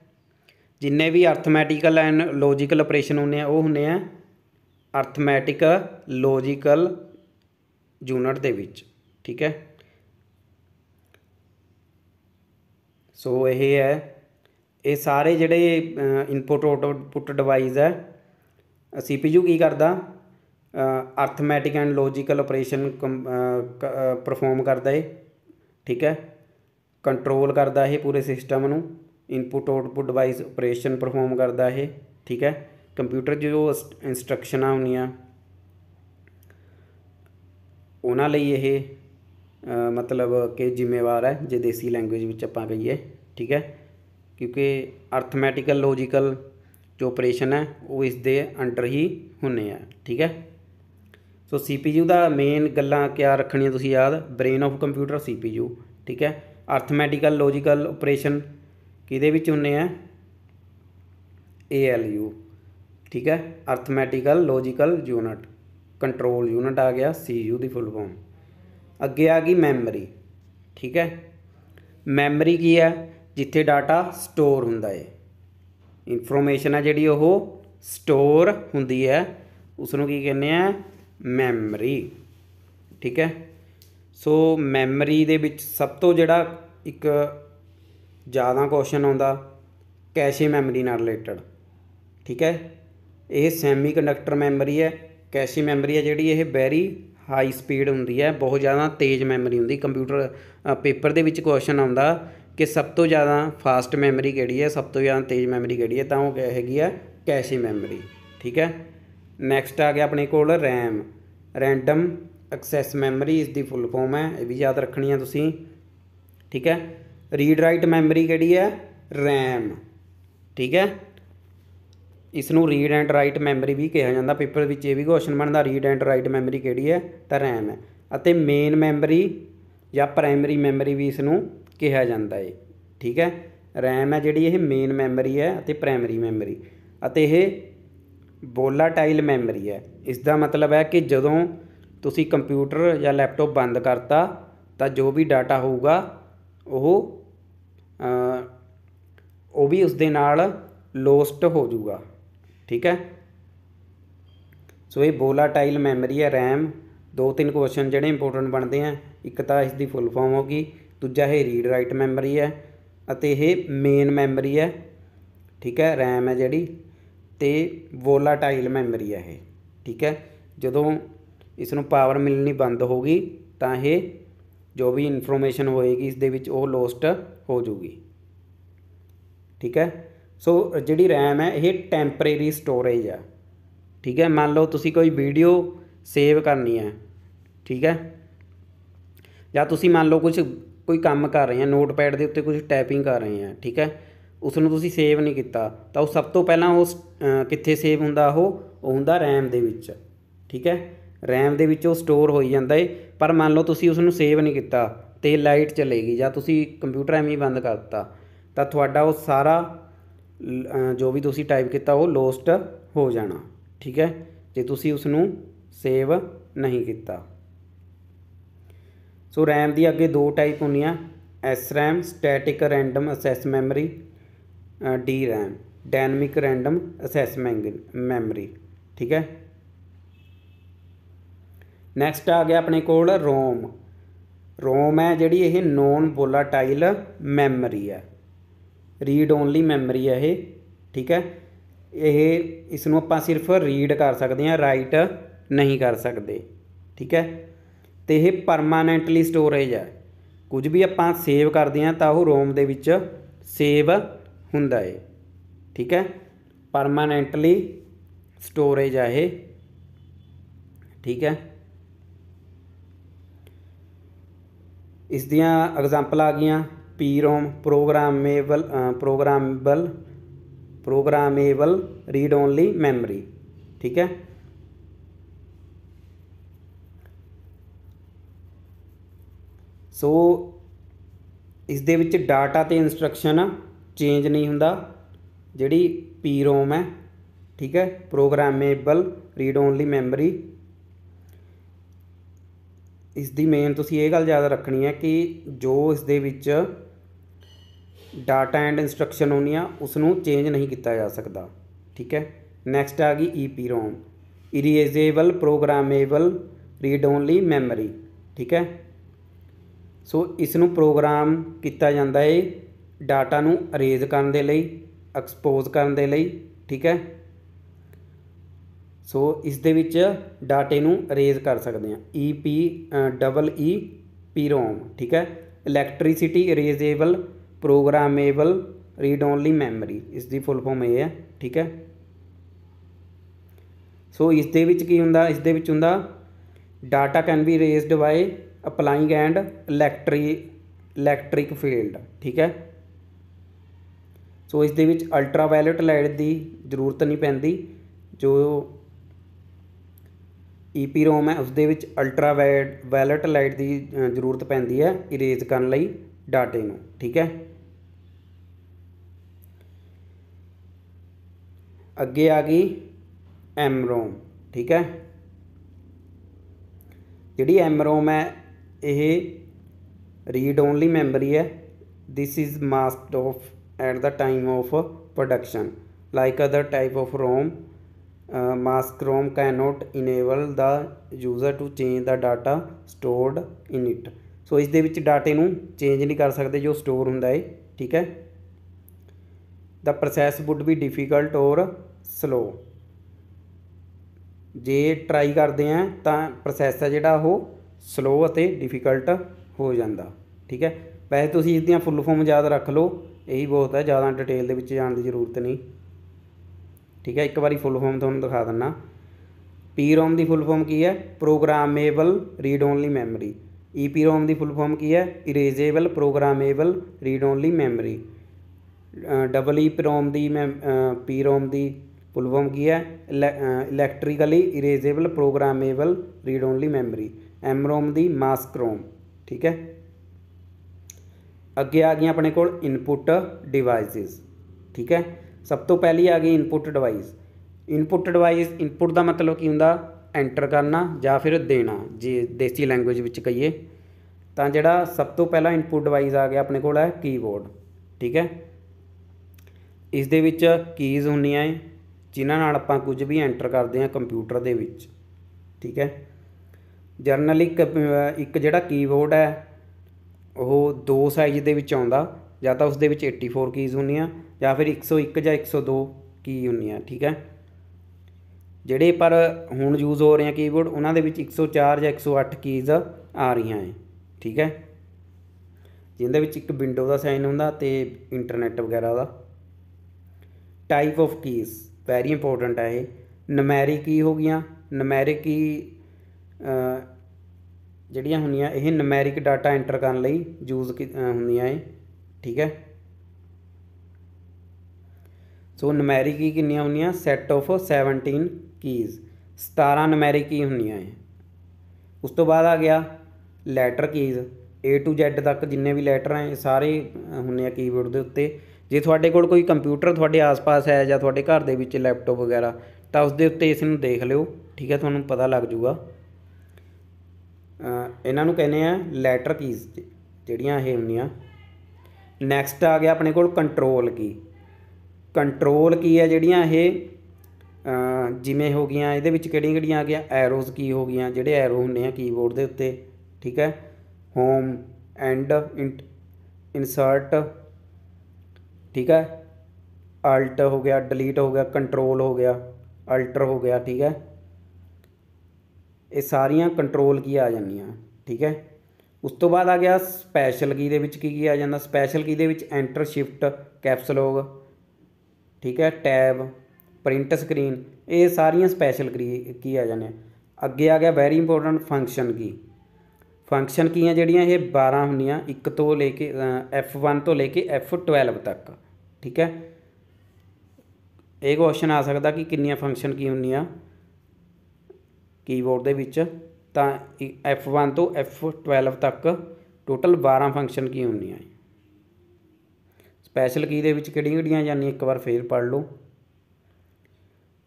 ਜਿੰਨੇ ਵੀ ਅਰਥਮੈਟਿਕਲ ਐਂਡ ਲੌਜੀਕਲ ਆਪਰੇਸ਼ਨ ਹੁੰਦੇ ਆ ਉਹ ਹੁੰਦੇ ਆ ਅਰਥਮੈਟਿਕ ਲੌਜੀਕਲ ਯੂਨਿਟ ਦੇ ਵਿੱਚ ਠੀਕ ਹੈ ਸੋ ਇਹ ਹੈ ਇਹ ਸਾਰੇ ਜਿਹੜੇ ਇਨਪੁਟ ਆਊਟਪੁਟ ਡਿਵਾਈਸ ਹੈ ਸੀਪੀਯੂ ਕੀ ਕਰਦਾ arithmetic and logical operation perform ਕਰਦਾ ਏ ਠੀਕ ਹੈ ਕੰਟਰੋਲ ਕਰਦਾ ਇਹ ਪੂਰੇ ਸਿਸਟਮ ਨੂੰ input output device operation perform ਕਰਦਾ ਇਹ ਠੀਕ ਹੈ ਕੰਪਿਊਟਰ ਜੋ ਇਨਸਟਰਕਸ਼ਨਾਂ ਹੁੰਦੀਆਂ ਉਹਨਾਂ ਲਈ ਇਹ ਮਤਲਬ ਕਿ ਜ਼ਿੰਮੇਵਾਰ ਹੈ ਜੇ ਦੇਸੀ ਲੈਂਗੁਏਜ ਵਿੱਚ ਆਪਾਂ ਕਹੀਏ ਠੀਕ ਹੈ ਕਿਉਂਕਿ ਅਰਥਮੈਟਿਕਲ ਲੌਜੀਕਲ ਜੋ ਆਪਰੇਸ਼ਨ ਹੈ ਉਹ ਇਸ ਦੇ ਅੰਡਰ ਹੀ ਹੁੰਨੇ ਆ ਠੀਕ ਹੈ ਸੋ CPU ਦਾ ਮੇਨ ਗੱਲਾਂ ਕਿਆ ਰੱਖਣੀਆਂ ਤੁਸੀਂ ਯਾਦ ਬ੍ਰੇਨ ਆਫ ਕੰਪਿਊਟਰ CPU ਠੀਕ ਹੈ ਅਰਥਮੈਟਿਕਲ ਲੌਜੀਕਲ ਆਪਰੇਸ਼ਨ ਕਿਹਦੇ ਵਿੱਚ ਹੁੰਨੇ ਆ ਏ ਐਲ ਯੂ ਠੀਕ ਹੈ arithmetical logical unit control unit ਆ ਗਿਆ ਸੀ ਯੂ ਦੀ ਫੁੱਲ ਫਾਰਮ ਅੱਗੇ ਆ ਗਈ ਮੈਮਰੀ ਠੀਕ ਹੈ ਮੈਮਰੀ ਕੀ ਹੈ ਜਿੱਥੇ ਡਾਟਾ ਸਟੋਰ ਹੁੰਦਾ ਹੈ ਇਨਫੋਰਮੇਸ਼ਨ ਆ ਜਿਹੜੀ ਉਹ ਸਟੋਰ ਹੁੰਦੀ ਹੈ ਉਸ ਨੂੰ ਕੀ ਕਹਿੰਦੇ ਆ ਮੈਮਰੀ ਠੀਕ ਹੈ ਸੋ ਮੈਮਰੀ ਦੇ ਵਿੱਚ ਸਭ ਤੋਂ ਜਿਹੜਾ ਇੱਕ ਜ਼ਿਆਦਾ ਕੁਐਸਚਨ ਆਉਂਦਾ ਕੈਸ਼ੇ ਮੈਮਰੀ ਨਾਲ ਰਿਲੇਟਡ ਠੀਕ ਹੈ ਇਹ ਸੈਮੀ ਕੰਡਕਟਰ ਮੈਮਰੀ ਹੈ ਕੈਸ਼ੇ ਮੈਮਰੀ ਹੈ ਜਿਹੜੀ ਇਹ ਵੈਰੀ ਹਾਈ ਸਪੀਡ ਹੁੰਦੀ ਹੈ ਬਹੁਤ ਜ਼ਿਆਦਾ ਤੇਜ਼ ਮੈਮਰੀ ਹੁੰਦੀ ਕੰਪਿਊਟਰ ਪੇਪਰ ਦੇ ਵਿੱਚ ਕੁਐਸਚਨ ਆਉਂਦਾ ਕਿ ਸਭ ਤੋਂ ਜ਼ਿਆਦਾ ਫਾਸਟ ਮੈਮਰੀ ਕਿਹੜੀ ਹੈ ਸਭ ਤੋਂ ਜ਼ਿਆਦਾ ਤੇਜ਼ ਮੈਮਰੀ ਕਿਹੜੀ ਹੈ ਤਾਂ ਉਹ ਹੈਗੀ ਹੈ ਕੈਸ਼ੇ ਮੈਮਰੀ ਠੀਕ ਹੈ ਨੈਕਸਟ ਆ ਗਿਆ ਆਪਣੇ ਕੋਲ ਰੈਮ ਰੈਂਡਮ ਐਕਸੈਸ ਮੈਮਰੀ ਇਸ ਦੀ ਫੁੱਲ ਫਾਰਮ ਹੈ ਇਹ ਵੀ ਯਾਦ ਰੱਖਣੀ ਹੈ ਤੁਸੀਂ ਠੀਕ ਹੈ ਰੀਡ ਰਾਈਟ ਮੈਮਰੀ ਕਿਹੜੀ ਹੈ ਰੈਮ ਠੀਕ ਹੈ ਇਸ ਨੂੰ ਰੀਡ ਐਂਡ ਰਾਈਟ ਮੈਮਰੀ ਵੀ ਕਿਹਾ ਜਾਂਦਾ ਪੇਪਰ ਵਿੱਚ ਇਹ ਵੀ ਕੁਐਸਚਨ ਬਣਦਾ ਰੀਡ ਐਂਡ ਰਾਈਟ ਮੈਮਰੀ ਕਿਹੜੀ ਹੈ ਤਾਂ ਰੈਮ ਹੈ ਅਤੇ ਮੇਨ ਮੈਮਰੀ ਜਾਂ ਪ੍ਰਾਇਮਰੀ ਮੈਮਰੀ ਵੀ ਇਸ ਨੂੰ ਕਿਹਾ ਜਾਂਦਾ ਹੈ ਠੀਕ ਹੈ ਰੈਮ ਹੈ ਜਿਹੜੀ ਇਹ ਮੇਨ ਮੈਮਰੀ ਹੈ ਅਤੇ ਪ੍ਰਾਇਮਰੀ ਮੈਮਰੀ ਅਤੇ ਇਹ ਵੋਲਾਟਾਈਲ ਮੈਮਰੀ ਹੈ ਇਸ ਦਾ ਮਤਲਬ ਹੈ ਕਿ ਜਦੋਂ ਤੁਸੀਂ ਕੰਪਿਊਟਰ ਜਾਂ ਲੈਪਟਾਪ ਬੰਦ ਕਰਤਾ ਤਾਂ ਜੋ ਵੀ ਡਾਟਾ ਹੋਊਗਾ ਉਹ ਉਹ ਵੀ ਉਸ ਦੇ ਨਾਲ ਲੋਸਟ ਹੋ ਜਾਊਗਾ ਠੀਕ ਹੈ ਸੋ ਇਹ ਬੋਲਾਟਾਈਲ ਮੈਮਰੀ ਹੈ ਰੈਮ ਦੋ ਤਿੰਨ ਕੁਐਸਚਨ ਜਿਹੜੇ ਇੰਪੋਰਟੈਂਟ ਬਣਦੇ ਆ ਇੱਕ ਤਾਂ ਇਸ ਦੀ ਫੁੱਲ ਫਾਰਮ ਹੋਗੀ ਦੂਜਾ ਇਹ ਰੀਡ ਰਾਈਟ ਮੈਮਰੀ ਹੈ ਅਤੇ ਇਹ ਮੇਨ ਮੈਮਰੀ ਹੈ ਠੀਕ ਹੈ ਰੈਮ ਹੈ ਜਿਹੜੀ ਤੇ ਬੋਲਾਟਾਈਲ ਮੈਮਰੀ ਹੈ ਇਹ ਠੀਕ ਹੈ ਜਦੋਂ ਇਸ ਨੂੰ ਪਾਵਰ ਮਿਲਣੀ ਬੰਦ ਹੋ ਗਈ ਤਾਂ ਇਹ ਜੋ ਵੀ ਇਨਫੋਰਮੇਸ਼ਨ ਹੋਏਗੀ ਇਸ ਦੇ ਵਿੱਚ ਉਹ ਲੋਸਟ ਹੋ ਜੂਗੀ ਠੀਕ ਹੈ ਸੋ ਜਿਹੜੀ RAM ਹੈ ਇਹ ਟੈਂਪਰੇਰੀ ਸਟੋਰੇਜ ਆ ਠੀਕ ਹੈ ਮੰਨ ਲਓ ਤੁਸੀਂ ਕੋਈ ਵੀਡੀਓ ਸੇਵ ਕਰਨੀ ਹੈ ਠੀਕ ਹੈ ਜਾਂ ਤੁਸੀਂ ਮੰਨ ਲਓ ਕੁਝ ਕੋਈ ਕੰਮ ਕਰ ਰਹੇ ਆ ਨੋਟਪੈਡ ਦੇ ਉੱਤੇ ਕੁਝ ਟਾਈਪਿੰਗ ਕਰ ਰਹੇ ਆ ਠੀਕ ਹੈ ਉਸ ਨੂੰ ਤੁਸੀਂ ਸੇਵ ਨਹੀਂ ਕੀਤਾ ਤਾਂ ਉਹ ਸਭ ਤੋਂ ਪਹਿਲਾਂ ਉਹ ਕਿੱਥੇ ਸੇਵ ਹੁੰਦਾ ਉਹ ਉਹ ਹੁੰਦਾ RAM ਦੇ ਵਿੱਚ ਠੀਕ ਹੈ RAM ਦੇ ਵਿੱਚ ਉਹ ਸਟੋਰ ਹੋਈ ਜਾਂਦਾ ਏ ਪਰ ਮੰਨ ਲਓ ਤੁਸੀਂ ਉਸ ਨੂੰ ਸੇਵ ਨਹੀਂ ਕੀਤਾ ਤੇ ਲਾਈਟ ਚਲੇਗੀ ਜਾਂ ਤੁਸੀਂ ਕੰਪਿਊਟਰ ਐਵੇਂ ਹੀ ਬੰਦ ਕਰ ਦਿੱਤਾ ਤਾਂ ਤੁਹਾਡਾ ਉਹ ਸਾਰਾ ਜੋ ਵੀ ਤੁਸੀਂ ਟਾਈਪ ਕੀਤਾ ਉਹ ਲੋਸਟ ਹੋ ਜਾਣਾ ਠੀਕ ਹੈ ਜੇ ਤੁਸੀਂ ਉਸ ਨੂੰ ਸੇਵ ਨਹੀਂ ਕੀਤਾ ਸੋ RAM ਦੀ ਅੱਗੇ ਦੋ ਟਾਈਪ ਹੁੰਦੀਆਂ SRAM static random access memory DRAM dynamic random access memory ਠੀਕ ਹੈ ਨੈਕਸਟ ਆ ਗਿਆ ਆਪਣੇ ਕੋਲ ROM ਰੋਮ ਹੈ ਜਿਹੜੀ ਇਹ ਨੋਨ ਵੋਲਾਟਾਈਲ ਮੈਮਰੀ ਹੈ ਰੀਡ ਓਨਲੀ ਮੈਮਰੀ ਹੈ ਇਹ ਠੀਕ ਹੈ ਇਹ ਇਸ ਨੂੰ ਆਪਾਂ ਸਿਰਫ ਰੀਡ ਕਰ ਸਕਦੇ ਹਾਂ ਰਾਈਟ ਨਹੀਂ ਕਰ ਸਕਦੇ ਠੀਕ ਹੈ ਤੇ ਇਹ ਪਰਮਾਨੈਂਟਲੀ ਸਟੋਰੇਜ ਹੈ ਕੁਝ ਵੀ ਆਪਾਂ ਸੇਵ ਕਰਦੇ ਹਾਂ ਤਾਂ ਉਹ ਰੋਮ ਦੇ ਵਿੱਚ ਸੇਵ ਹੁੰਦਾ ਹੈ ਠੀਕ ਹੈ ਪਰਮਾਨੈਂਟਲੀ ਸਟੋਰੇਜ ਹੈ ਇਹ ਠੀਕ ਹੈ ਇਸ ਦੀਆਂ ਐਗਜ਼ਾਮਪਲ ਆ ਗਈਆਂ PROM programmable programmable programmable read only memory ਠੀਕ ਹੈ ਸੋ ਇਸ ਦੇ ਵਿੱਚ ਡਾਟਾ ਤੇ ਇਨਸਟਰਕਸ਼ਨ ਚੇਂਜ ਨਹੀਂ ਹੁੰਦਾ ਜਿਹੜੀ ਪੀਰੋਮ ਹੈ ਠੀਕ ਹੈ ਪ੍ਰੋਗਰਾਮੇਬਲ ਰੀਡ ਓਨਲੀ ਮੈਮਰੀ ਇਸ ਦੀ ਮੇਨ ਤੁਸੀਂ ਇਹ ਗੱਲ ਯਾਦ ਰੱਖਣੀ ਹੈ ਕਿ ਜੋ ਇਸ ਦੇ ਵਿੱਚ ਡਾਟਾ ਐਂਡ ਇਨਸਟਰਕਸ਼ਨ ਹੋਣੀ ਆ ਉਸ ਨੂੰ ਚੇਂਜ ਨਹੀਂ ਕੀਤਾ ਜਾ ਸਕਦਾ ਠੀਕ ਹੈ ਨੈਕਸਟ ਆ ਗਈ EP ROM erasable programmable read only memory ਠੀਕ ਹੈ ਸੋ ਇਸ ਨੂੰ ਪ੍ਰੋਗਰਾਮ ਕੀਤਾ ਜਾਂਦਾ ਹੈ ਡਾਟਾ ਨੂੰ ਅਰੇਜ਼ ਕਰਨ ਦੇ ਲਈ ਐਕਸਪੋਜ਼ ਕਰਨ ਦੇ ਲਈ ਠੀਕ ਹੈ ਸੋ ਇਸ ਦੇ ਵਿੱਚ ਡਾਟੇ ਨੂੰ ਅਰੇਜ਼ ਕਰ ਸਕਦੇ ਆ ਈ ਪੀ ਡਬਲ ਈ ਪੀ ਰੋਮ ਠੀਕ ਹੈ electricity erasable programmable read only memory ਇਸ ਦੀ ਫੁੱਲ ਫਾਰਮ ਇਹ ਹੈ ਠੀਕ ਹੈ ਸੋ ਇਸ ਦੇ ਵਿੱਚ ਕੀ ਹੁੰਦਾ ਇਸ ਦੇ ਵਿੱਚ ਹੁੰਦਾ data can be erased by applying and electri electric field ਠੀਕ ਹੈ ਸੋ ਇਸ ਦੇ ਵਿੱਚ ਅਲਟਰਾਵਾਇਲਟ ਲਾਈਟ ਦੀ ਜ਼ਰੂਰਤ ਨਹੀਂ ਪੈਂਦੀ ਜੋ ਈਪੀ e ਰੋਮ ਹੈ ਉਸ ਦੇ ਵਿੱਚ ਅਲਟਰਾ ਵਾਇਲਟ ਲਾਈਟ ਦੀ ਜ਼ਰੂਰਤ ਪੈਂਦੀ ਹੈ ਇਰੇਜ਼ ਕਰਨ ਲਈ ਡਾਟੇ ਨੂੰ ਠੀਕ ਹੈ ਅੱਗੇ ਆ ਗਈ ਐਮ ਰੋਮ ਠੀਕ ਹੈ ਜਿਹੜੀ ਐਮ ਰੋਮ ਹੈ ਇਹ ਰੀਡ ਓਨਲੀ ਮੈਮਰੀ ਹੈ this is masked off at the time of production like other type of ROM Mascrom cannot enable the user to change the data stored in it so ਇਸ ਦੇ ਵਿੱਚ ਡਾਟੇ ਨੂੰ change ਨਹੀਂ ਕਰ ਸਕਦੇ ਜੋ ਸਟੋਰ ਹੁੰਦਾ ਹੈ ਠੀਕ ਹੈ the process would be difficult or slow ਜੇ ਟਰਾਈ ਕਰਦੇ ਆ ਤਾਂ ਪ੍ਰੋਸੈਸ ਹੈ ਜਿਹੜਾ ਉਹ ਸਲੋ ਅਤੇ ਡਿਫਿਕਲਟ ਹੋ ਜਾਂਦਾ ਠੀਕ ਹੈ ਵੈਸੇ ਤੁਸੀਂ ਇਸ ਦੀਆਂ ਫੁੱਲ ਫਾਰਮ ਯਾਦ ਰੱਖ ਲਓ ਇਹੀ ਬਹੁਤ ਹੈ ਜ਼ਿਆਦਾ ਡਿਟੇਲ ਦੇ ਵਿੱਚ ਜਾਣ ਦੀ ਜ਼ਰੂਰਤ ਨਹੀਂ ਠੀਕ ਹੈ ਇੱਕ ਵਾਰੀ ਫੁੱਲ ਫਾਰਮ ਤੁਹਾਨੂੰ ਦਿਖਾ ਦਿੰਨਾ ਪੀਰੋਮ ਦੀ ਫੁੱਲ ਫਾਰਮ ਕੀ ਹੈ programmable read only memory EPROM ਦੀ ਫੁੱਲ ਫਾਰਮ ਕੀ ਹੈ erasable programmable read only memory double EPROM ਦੀ ਮੈਂ ਪੀਰੋਮ ਦੀ ਫੁੱਲ ਫਾਰਮ ਕੀ ਹੈ electrically erasable programmable read only memory MROM ਦੀ ਮਾਸਕਰੋਮ ਠੀਕ ਹੈ ਅੱਗੇ ਆ ਗਈਆਂ ਆਪਣੇ ਕੋਲ ਇਨਪੁਟ ਡਿਵਾਈਸਸ ਠੀਕ ਹੈ ਸਭ ਤੋਂ ਪਹਿਲੀ ਆ ਗਈ input device input device input ਦਾ ਮਤਲਬ ਕੀ ਹੁੰਦਾ ਐਂਟਰ ਕਰਨਾ ਜਾਂ ਫਿਰ ਦੇਣਾ ਜੇ ਦੇਸੀ ਲੈਂਗੁਏਜ ਵਿੱਚ ਕਹੀਏ ਤਾਂ ਜਿਹੜਾ ਸਭ ਤੋਂ ਪਹਿਲਾ ਇਨਪੁਟ ਡਿਵਾਈਸ ਆ ਗਿਆ ਆਪਣੇ ਕੋਲ ਹੈ ਕੀਬੋਰਡ ਠੀਕ ਹੈ ਇਸ ਦੇ ਵਿੱਚ ਕੀਜ਼ ਹੁੰਦੀਆਂ ਹੈ ਜਿਨ੍ਹਾਂ ਨਾਲ ਆਪਾਂ ਕੁਝ ਵੀ ਐਂਟਰ ਕਰਦੇ ਹਾਂ ਕੰਪਿਊਟਰ ਦੇ ਵਿੱਚ ਠੀਕ ਹੈ ਜਰਨਲੀ ਇੱਕ ਜਿਹੜਾ ਕੀਬੋਰਡ ਹੈ ਉਹ ਦੋ ਸਾਈਜ਼ ਦੇ ਵਿੱਚ ਆਉਂਦਾ ਜਾਂ ਤਾਂ ਉਸ ਦੇ ਵਿੱਚ 84 ਕੀਜ਼ ਹੁੰਦੀਆਂ ਜਾਂ ਫਿਰ 101 ਜਾਂ 102 ਕੀ ਹੁੰਦੀਆਂ ਠੀਕ ਹੈ ਜਿਹੜੇ ਪਰ ਹੁਣ ਯੂਜ਼ ਹੋ ਰਹੇ ਆ ਕੀਬੋਰਡ ਉਹਨਾਂ ਦੇ ਵਿੱਚ 104 ਜਾਂ 108 ਕੀਜ਼ ਆ ਰਹੀਆਂ ਹੈ ਠੀਕ ਹੈ ਜਿੰਦੇ ਵਿੱਚ ਇੱਕ ਵਿੰਡੋ ਦਾ ਸਾਈਨ ਹੁੰਦਾ ਤੇ ਇੰਟਰਨੈਟ ਵਗੈਰਾ ਦਾ type of keys very important ਹੈ ਇਹ ਨਮੈਰਿਕ ਕੀ ਹੋ ਗਈਆਂ ਨਮੈਰਿਕ ਕੀ ਜਿਹੜੀਆਂ ਹੁੰਦੀਆਂ ਇਹ ਨਮੈਰਿਕ ਡਾਟਾ ਐਂਟਰ ਕਰਨ ਲਈ ਯੂਜ਼ ਹੁੰਦੀਆਂ ਹੈ ਠੀਕ ਹੈ ਸੋ ਨਮੈਰੀ ਕੀ ਕਿੰਨੀਆਂ ਹੁੰਦੀਆਂ set of 17 keys 17 numeric key ਹੁੰਦੀਆਂ ਹੈ ਉਸ ਤੋਂ ਬਾਅਦ ਆ ਗਿਆ letter keys A to Z ਤੱਕ ਜਿੰਨੇ ਵੀ ਲੈਟਰ ਆ ਇਹ ਸਾਰੇ ਹੁੰਨੇ ਆ ਕੀਬੋਰਡ ਦੇ ਉੱਤੇ ਜੇ ਤੁਹਾਡੇ ਕੋਲ ਕੋਈ ਕੰਪਿਊਟਰ ਤੁਹਾਡੇ ਆਸ-ਪਾਸ ਹੈ ਜਾਂ ਤੁਹਾਡੇ ਘਰ ਦੇ ਵਿੱਚ ਲੈਪਟਾਪ ਵਗੈਰਾ ਤਾਂ ਉਸ ਦੇ ਉੱਤੇ ਇਸ ਨੂੰ ਦੇਖ ਲਿਓ ਠੀਕ ਹੈ ਤੁਹਾਨੂੰ ਪਤਾ ਲੱਗ ਜਾਊਗਾ ਇਹਨਾਂ ਨੂੰ ਕਹਿੰਦੇ ਆ ਲੈਟਰ ਕੀਜ਼ ਜਿਹੜੀਆਂ ਇਹ ਹੁੰਨੀਆਂ ਨੈਕਸਟ ਆ ਗਿਆ ਆਪਣੇ ਕੋਲ ਕੰਟਰੋਲ ਕੀ ਕੰਟਰੋਲ ਕੀ ਹੈ ਜਿਹੜੀਆਂ ਇਹ ਜਿਵੇਂ ਹੋ ਗਈਆਂ ਇਹਦੇ ਵਿੱਚ ਕਿਹੜੀਆਂ ਕਿਹੜੀਆਂ ਆ ਗਿਆ ਐਰੋਜ਼ ਕੀ ਹੋ ਗਈਆਂ ਜਿਹੜੇ ਐਰੋ ਹੁੰਦੇ ਆ ਕੀਬੋਰਡ ਦੇ ਉੱਤੇ ਠੀਕ ਹੈ ਹੋਮ ਐਂਡ ਇਨਸਰਟ ਠੀਕ ਹੈ ਅਲਟ ਹੋ ਗਿਆ ਡਿਲੀਟ ਹੋ ਗਿਆ ਕੰਟਰੋਲ ਹੋ ਗਿਆ ਅਲਟਰ ਹੋ ਗਿਆ ਠੀਕ ਹੈ ਇਹ ਸਾਰੀਆਂ ਕੰਟਰੋਲ ਕੀ ਆ ਜਾਂਦੀਆਂ ਠੀਕ ਹੈ ਉਸ ਤੋਂ ਬਾਅਦ ਆ ਗਿਆ ਸਪੈਸ਼ਲ ਕੀ ਦੇ ਵਿੱਚ ਕੀ ਕੀ ਆ ਜਾਂਦਾ ਸਪੈਸ਼ਲ ਕੀ ਦੇ ਵਿੱਚ ਐਂਟਰ ਸ਼ਿਫਟ ਕੈਪਸਲੋਗ ਠੀਕ ਹੈ ਟੈਬ ਪ੍ਰਿੰਟ ਸਕਰੀਨ ਇਹ ਸਾਰੀਆਂ ਸਪੈਸ਼ਲ ਕੀ ਆ ਜਾਂਦੇ ਅੱਗੇ ਆ ਗਿਆ very important function key function key ਆ ਜਿਹੜੀਆਂ ਇਹ 12 ਹੁੰਦੀਆਂ 1 ਤੋਂ ਲੈ ਕੇ F1 ਤੋਂ ਲੈ ਕੇ F12 ਤੱਕ ਠੀਕ ਹੈ ਇਹ ਕੁਐਸਚਨ ਆ ਸਕਦਾ ਕਿ ਕਿੰਨੀਆਂ ਫੰਕਸ਼ਨ ਕੀ ਹੁੰਦੀਆਂ ਕੀਬੋਰਡ ਦੇ ਵਿੱਚ ਤਾਂ F1 ਤੋਂ F12 ਤੱਕ ਟੋਟਲ 12 ਫੰਕਸ਼ਨ ਕੀ ਹੁੰਦੀਆਂ ਸਪੈਸ਼ਲ ਕੀ ਦੇ ਵਿੱਚ ਕਿਹੜੀਆਂ ਕਿਹੜੀਆਂ ਜਾਨੀ ਇੱਕ ਵਾਰ ਫੇਰ ਪੜ੍ਹ ਲਓ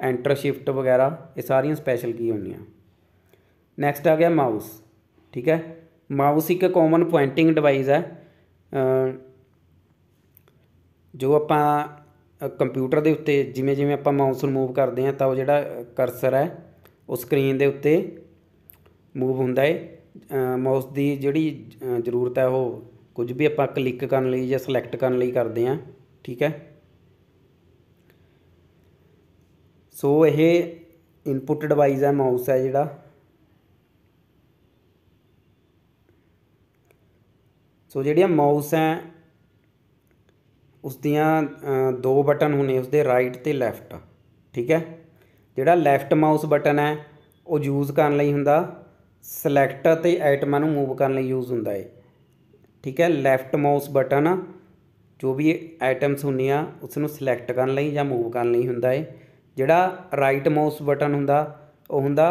ਐਂਟਰ ਸ਼ਿਫਟ ਵਗੈਰਾ ਇਹ ਸਾਰੀਆਂ ਸਪੈਸ਼ਲ ਕੀ ਹੁੰਦੀਆਂ ਨੈਕਸਟ ਆ ਗਿਆ ਮਾਊਸ ਠੀਕ ਹੈ ਮਾਊਸ ਇੱਕ ਕਾਮਨ ਪੁਆਇੰਟਿੰਗ ਡਿਵਾਈਸ ਹੈ ਜੋ ਆਪਾਂ ਕੰਪਿਊਟਰ ਦੇ ਉੱਤੇ ਜਿਵੇਂ ਜਿਵੇਂ ਆਪਾਂ ਮਾਊਸ ਨੂੰ ਮੂਵ ਕਰਦੇ ਹਾਂ ਤਾਂ ਉਹ ਜਿਹੜਾ ਕਰਸਰ ਹੈ ਉਹ ਸਕਰੀਨ ਦੇ ਉੱਤੇ ਮੂਵ ਹੁੰਦਾ ਹੈ ਮਾਊਸ ਦੀ ਜਿਹੜੀ ਜ਼ਰੂਰਤ ਹੈ ਉਹ ਕੁਝ ਵੀ ਆਪਾਂ ਕਲਿੱਕ ਕਰਨ ਲਈ ਜਾਂ ਸਿਲੈਕਟ ਕਰਨ ਲਈ ਕਰਦੇ ਆ ਠੀਕ ਹੈ ਸੋ ਇਹ ਇਨਪੁਟ ਡਿਵਾਈਸ ਹੈ ਮਾਊਸ ਹੈ ਜਿਹੜਾ ਸੋ ਜਿਹੜੀਆਂ ਮਾਊਸ ਹੈ ਉਸ ਦੀਆਂ ਦੋ ਬਟਨ ਹੁੰਨੇ ਉਸ ਦੇ ਰਾਈਟ ਤੇ ਲੈਫਟ ਠੀਕ ਹੈ ਜਿਹੜਾ ਲੈਫਟ ਮਾਊਸ ਬਟਨ ਹੈ ਉਹ ਯੂਜ਼ ਕਰਨ ਲਈ ਹੁੰਦਾ ਸਿਲੈਕਟ ਤੇ ਆਈਟਮਾਂ ਨੂੰ ਮੂਵ ਕਰਨ ਲਈ ਯੂਜ਼ ਹੁੰਦਾ ਹੈ ਠੀਕ ਹੈ ਲੈਫਟ ਮਾਊਸ ਬਟਨ ਜੋ ਵੀ ਆਈਟਮਸ ਹੁੰਦੀਆਂ ਉਸ ਨੂੰ ਸਿਲੈਕਟ ਕਰਨ ਲਈ ਜਾਂ ਮੂਵ ਕਰਨ ਲਈ ਹੁੰਦਾ ਹੈ ਜਿਹੜਾ ਰਾਈਟ ਮਾਊਸ ਬਟਨ ਹੁੰਦਾ ਉਹ ਹੁੰਦਾ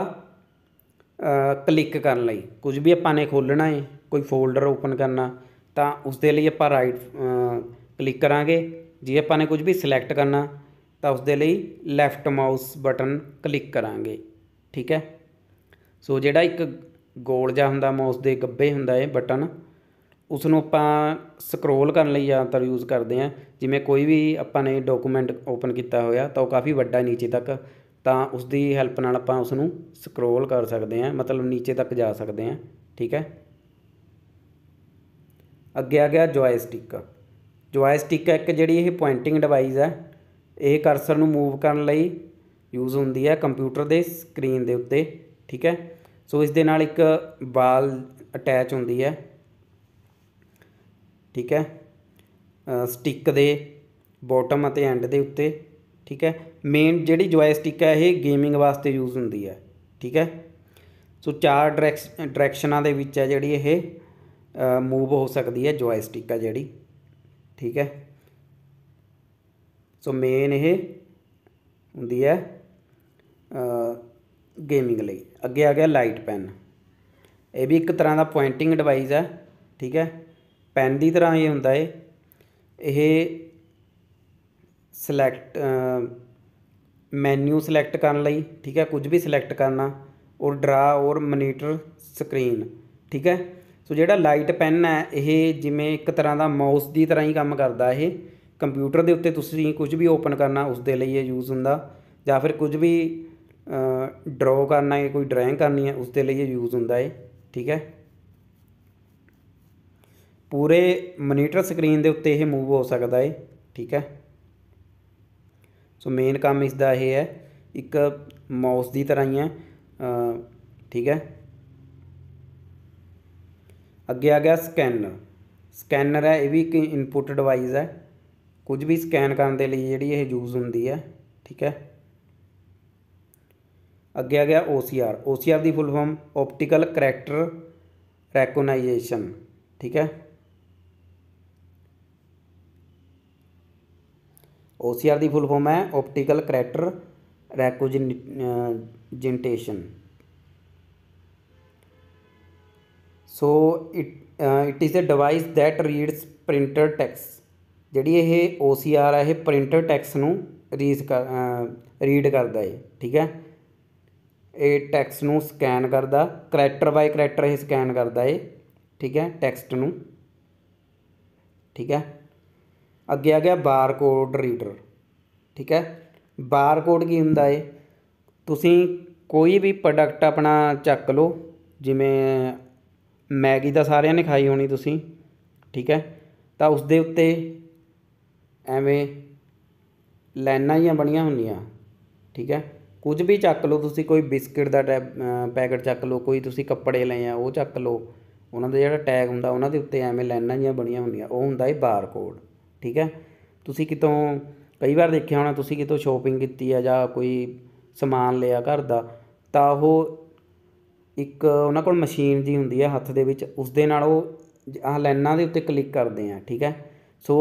ਕਲਿੱਕ ਕਰਨ ਲਈ ਕੁਝ ਵੀ ਆਪਾਂ ਨੇ ਖੋਲਣਾ ਹੈ ਕੋਈ ਫੋਲਡਰ ਓਪਨ ਕਰਨਾ ਤਾਂ ਉਸ ਦੇ ਲਈ ਆਪਾਂ ਰਾਈਟ ਕਲਿੱਕ ਕਰਾਂਗੇ ਜੇ ਆਪਾਂ ਨੇ ਕੁਝ ਵੀ ਸਿਲੈਕਟ ਕਰਨਾ ਤਾਂ ਉਸ ਦੇ ਲਈ ਲੈਫਟ ਮਾਊਸ ਬਟਨ ਕਲਿੱਕ ਕਰਾਂਗੇ ਠੀਕ ਹੈ ਸੋ ਜਿਹੜਾ ਇੱਕ ਗੋਲ ਜਿਹਾ ਹੁੰਦਾ ਮਾਊਸ ਦੇ ਗੱਬੇ ਹੁੰਦਾ ਹੈ ਬਟਨ ਉਸ ਨੂੰ ਆਪਾਂ ਸਕਰੋਲ ਕਰਨ ਲਈ ਜ਼ਿਆਦਾਤਰ ਯੂਜ਼ ਕਰਦੇ ਹਾਂ ਜਿਵੇਂ ਕੋਈ ਵੀ ਆਪਾਂ ਨੇ ਡਾਕੂਮੈਂਟ ਓਪਨ ਕੀਤਾ ਹੋਇਆ ਤਾਂ ਉਹ ਕਾਫੀ ਵੱਡਾ ਨੀਚੇ ਤੱਕ ਤਾਂ ਉਸ ਦੀ ਹੈਲਪ ਨਾਲ ਆਪਾਂ ਉਸ ਨੂੰ ਸਕਰੋਲ ਕਰ ਸਕਦੇ ਹਾਂ ਮਤਲਬ ਨੀਚੇ ਤੱਕ ਜਾ ਸਕਦੇ ਹਾਂ ਠੀਕ ਹੈ ਅੱਗੇ ਆ ਗਿਆ ਜੋਇਸਟਿਕ ਜੋਇਸਟਿਕ ਇੱਕ ਜਿਹੜੀ ਇਹ ਪੁਆਇੰਟਿੰਗ ਡਿਵਾਈਸ ਹੈ ਇਹ ਕਰਸਰ ਨੂੰ ਮੂਵ ਕਰਨ ਲਈ ਯੂਜ਼ ਹੁੰਦੀ ਹੈ ਕੰਪਿਊਟਰ ਦੇ ਸਕਰੀਨ ਦੇ ਉੱਤੇ ਠੀਕ ਹੈ ਸੋ ਇਸ ਦੇ ਨਾਲ ਇੱਕ ਬਾਲ ਅਟੈਚ ਹੁੰਦੀ ਹੈ ਠੀਕ ਹੈ ਸਟਿੱਕ ਦੇ ਬੋਟਮ ਅਤੇ ਐਂਡ ਦੇ ਉੱਤੇ ਠੀਕ ਹੈ ਮੇਨ ਜਿਹੜੀ ਜੋਇਸਟਿਕ ਹੈ ਇਹ ਗੇਮਿੰਗ ਵਾਸਤੇ ਯੂਜ਼ ਹੁੰਦੀ ਹੈ ਠੀਕ ਹੈ ਸੋ ਚਾਰ ਡਾਇਰੈਕਸ਼ਨਾਂ ਦੇ ਵਿੱਚ ਹੈ ਜਿਹੜੀ ਇਹ ਮੂਵ ਹੋ ਸਕਦੀ ਹੈ ਜੋਇਸਟਿਕ ਹੈ ਜਿਹੜੀ ਠੀਕ ਹੈ ਸੋ ਮੇਨ ਇਹ ਹੁੰਦੀ ਹੈ ਗੇਮਿੰਗ ਲਈ ਅੱਗੇ ਆ ਗਿਆ ਲਾਈਟ ਪੈਨ ਇਹ ਵੀ ਇੱਕ ਤਰ੍ਹਾਂ ਦਾ ਪੁਆਇੰਟਿੰਗ ਡਿਵਾਈਸ ਹੈ ਠੀਕ ਹੈ ਪੈਨ ਦੀ ਤਰ੍ਹਾਂ ਇਹ ਹੁੰਦਾ ਹੈ ਇਹ ਸਿਲੈਕਟ ਮੈਨਿਊ ਸਿਲੈਕਟ ਕਰਨ ਲਈ ਠੀਕ ਹੈ ਕੁਝ ਵੀ ਸਿਲੈਕਟ ਕਰਨਾ ਔਰ ਡਰਾ ਔਰ ਮਨੀਟਰ ਸਕਰੀਨ ਠੀਕ ਹੈ ਸੋ ਜਿਹੜਾ ਲਾਈਟ ਪੈਨ ਹੈ ਇਹ ਜਿਵੇਂ ਇੱਕ ਤਰ੍ਹਾਂ ਦਾ ਮਾਊਸ ਦੀ ਤਰ੍ਹਾਂ ਹੀ ਕੰਮ ਕਰਦਾ ਇਹ ਕੰਪਿਊਟਰ ਦੇ ਉੱਤੇ ਤੁਸੀਂ ਕੁਝ ਵੀ ਓਪਨ ਕਰਨਾ ਉਸ ਦੇ ਲਈ ਇਹ ਯੂਜ਼ ਹੁੰਦਾ ਜਾਂ ਫਿਰ ਕੁਝ ਵੀ ਡਰਾ ਕਰਨਾ ਹੈ ਕੋਈ ਡਰਾਇੰਗ ਕਰਨੀ ਹੈ ਉਸ ਦੇ ਲਈ ਇਹ ਯੂਜ਼ ਹੁੰਦਾ ਹੈ ਠੀਕ ਹੈ ਪੂਰੇ ਮੋਨੀਟਰ ਸਕਰੀਨ ਦੇ ਉੱਤੇ ਇਹ ਮੂਵ ਹੋ ਸਕਦਾ ਹੈ ਠੀਕ ਹੈ ਸੋ ਮੇਨ ਕੰਮ ਇਸ ਦਾ ਇਹ ਹੈ ਇੱਕ ਮਾਊਸ ਦੀ ਤਰ੍ਹਾਂ ਹੀ ਹੈ ਠੀਕ ਹੈ ਅੱਗੇ ਆ ਗਿਆ ਸਕੈਨਰ ਸਕੈਨਰ ਹੈ ਇਹ ਵੀ ਇੱਕ ਇਨਪੁਟ ਡਿਵਾਈਸ ਹੈ ਕੁਝ ਵੀ ਸਕੈਨ ਕਰਨ ਦੇ ਲਈ ਜਿਹੜੀ ਇਹ ਯੂਜ਼ ਹੁੰਦੀ ਹੈ ਠੀਕ ਹੈ ਅੱਗੇ ਆ ਗਿਆ OCR OCR ਦੀ full form optical character recognization ਠੀਕ ਹੈ OCR ਦੀ ਫੁੱਲ ਫਾਰਮ ਹੈ optical character recognization so it it is a device that reads printed text ਜਿਹੜੀ ਇਹ OCR ਹੈ ਇਹ ਪ੍ਰਿੰਟਡ ਟੈਕਸ ਨੂੰ ਰੀਸ ਰੀਡ ਕਰਦਾ ਹੈ ਠੀਕ ਹੈ ਇਹ ਟੈਕਸ ਨੂੰ ਸਕੈਨ ਕਰਦਾ ਕਰੈਕਟਰ ਬਾਈ ਕਰੈਕਟਰ ਇਹ ਸਕੈਨ ਕਰਦਾ ਹੈ ਠੀਕ ਹੈ ਟੈਕਸਟ ਨੂੰ ਠੀਕ ਹੈ ਅੱਗੇ ਆ ਗਿਆ ਬਾਰਕੋਡ ਰੀਡਰ ਠੀਕ ਹੈ ਬਾਰਕੋਡ ਕੀ ਹੁੰਦਾ ਏ ਤੁਸੀਂ ਕੋਈ ਵੀ ਪ੍ਰੋਡਕਟ ਆਪਣਾ ਚੱਕ ਲਓ ਜਿਵੇਂ ਮੈਗੀ ਦਾ ਸਾਰਿਆਂ ਨੇ ਖਾਈ ਹੋਣੀ ਤੁਸੀਂ ਠੀਕ ਹੈ ਤਾਂ ਉਸ ਦੇ ਉੱਤੇ ਐਵੇਂ ਲਾਈਨਾਂ ਜੀਆਂ ਬਣੀਆਂ ਹੁੰਦੀਆਂ ਠੀਕ ਹੈ ਕੁਝ ਵੀ ਚੱਕ ਲਓ ਤੁਸੀਂ ਕੋਈ ਬਿਸਕਟ ਦਾ ਪੈਕਟ ਚੱਕ ਲਓ ਕੋਈ ਤੁਸੀਂ ਕੱਪੜੇ ਲਏ ਆ ਉਹ ਚੱਕ ਲਓ ਉਹਨਾਂ ਦਾ ਜਿਹੜਾ ਟੈਗ ਹੁੰਦਾ ਉਹਨਾਂ ਦੇ ਉੱਤੇ ਐਵੇਂ ਲਾਈਨਾਂ ਜੀਆਂ ਬਣੀਆਂ ਹੁੰਦੀਆਂ ਉਹ ਹੁੰਦਾ ਹੈ ਬਾਰਕੋਡ ਠੀਕ ਹੈ ਤੁਸੀਂ ਕਿਤੋਂ ਕਈ ਵਾਰ ਦੇਖਿਆ ਹੋਣਾ ਤੁਸੀਂ ਕਿਤੋਂ ਸ਼ੋਪਿੰਗ ਕੀਤੀ ਆ ਜਾਂ ਕੋਈ ਸਮਾਨ ਲਿਆ ਘਰ ਦਾ ਤਾਂ ਉਹ ਇੱਕ ਉਹਨਾਂ ਕੋਲ ਮਸ਼ੀਨ ਜੀ ਹੁੰਦੀ ਹੈ ਹੱਥ ਦੇ ਵਿੱਚ ਉਸ ਦੇ ਨਾਲ ਉਹ ਆਹ ਲਾਈਨਾਂ ਦੇ ਉੱਤੇ ਕਲਿੱਕ ਕਰਦੇ ਆ ਠੀਕ ਹੈ ਸੋ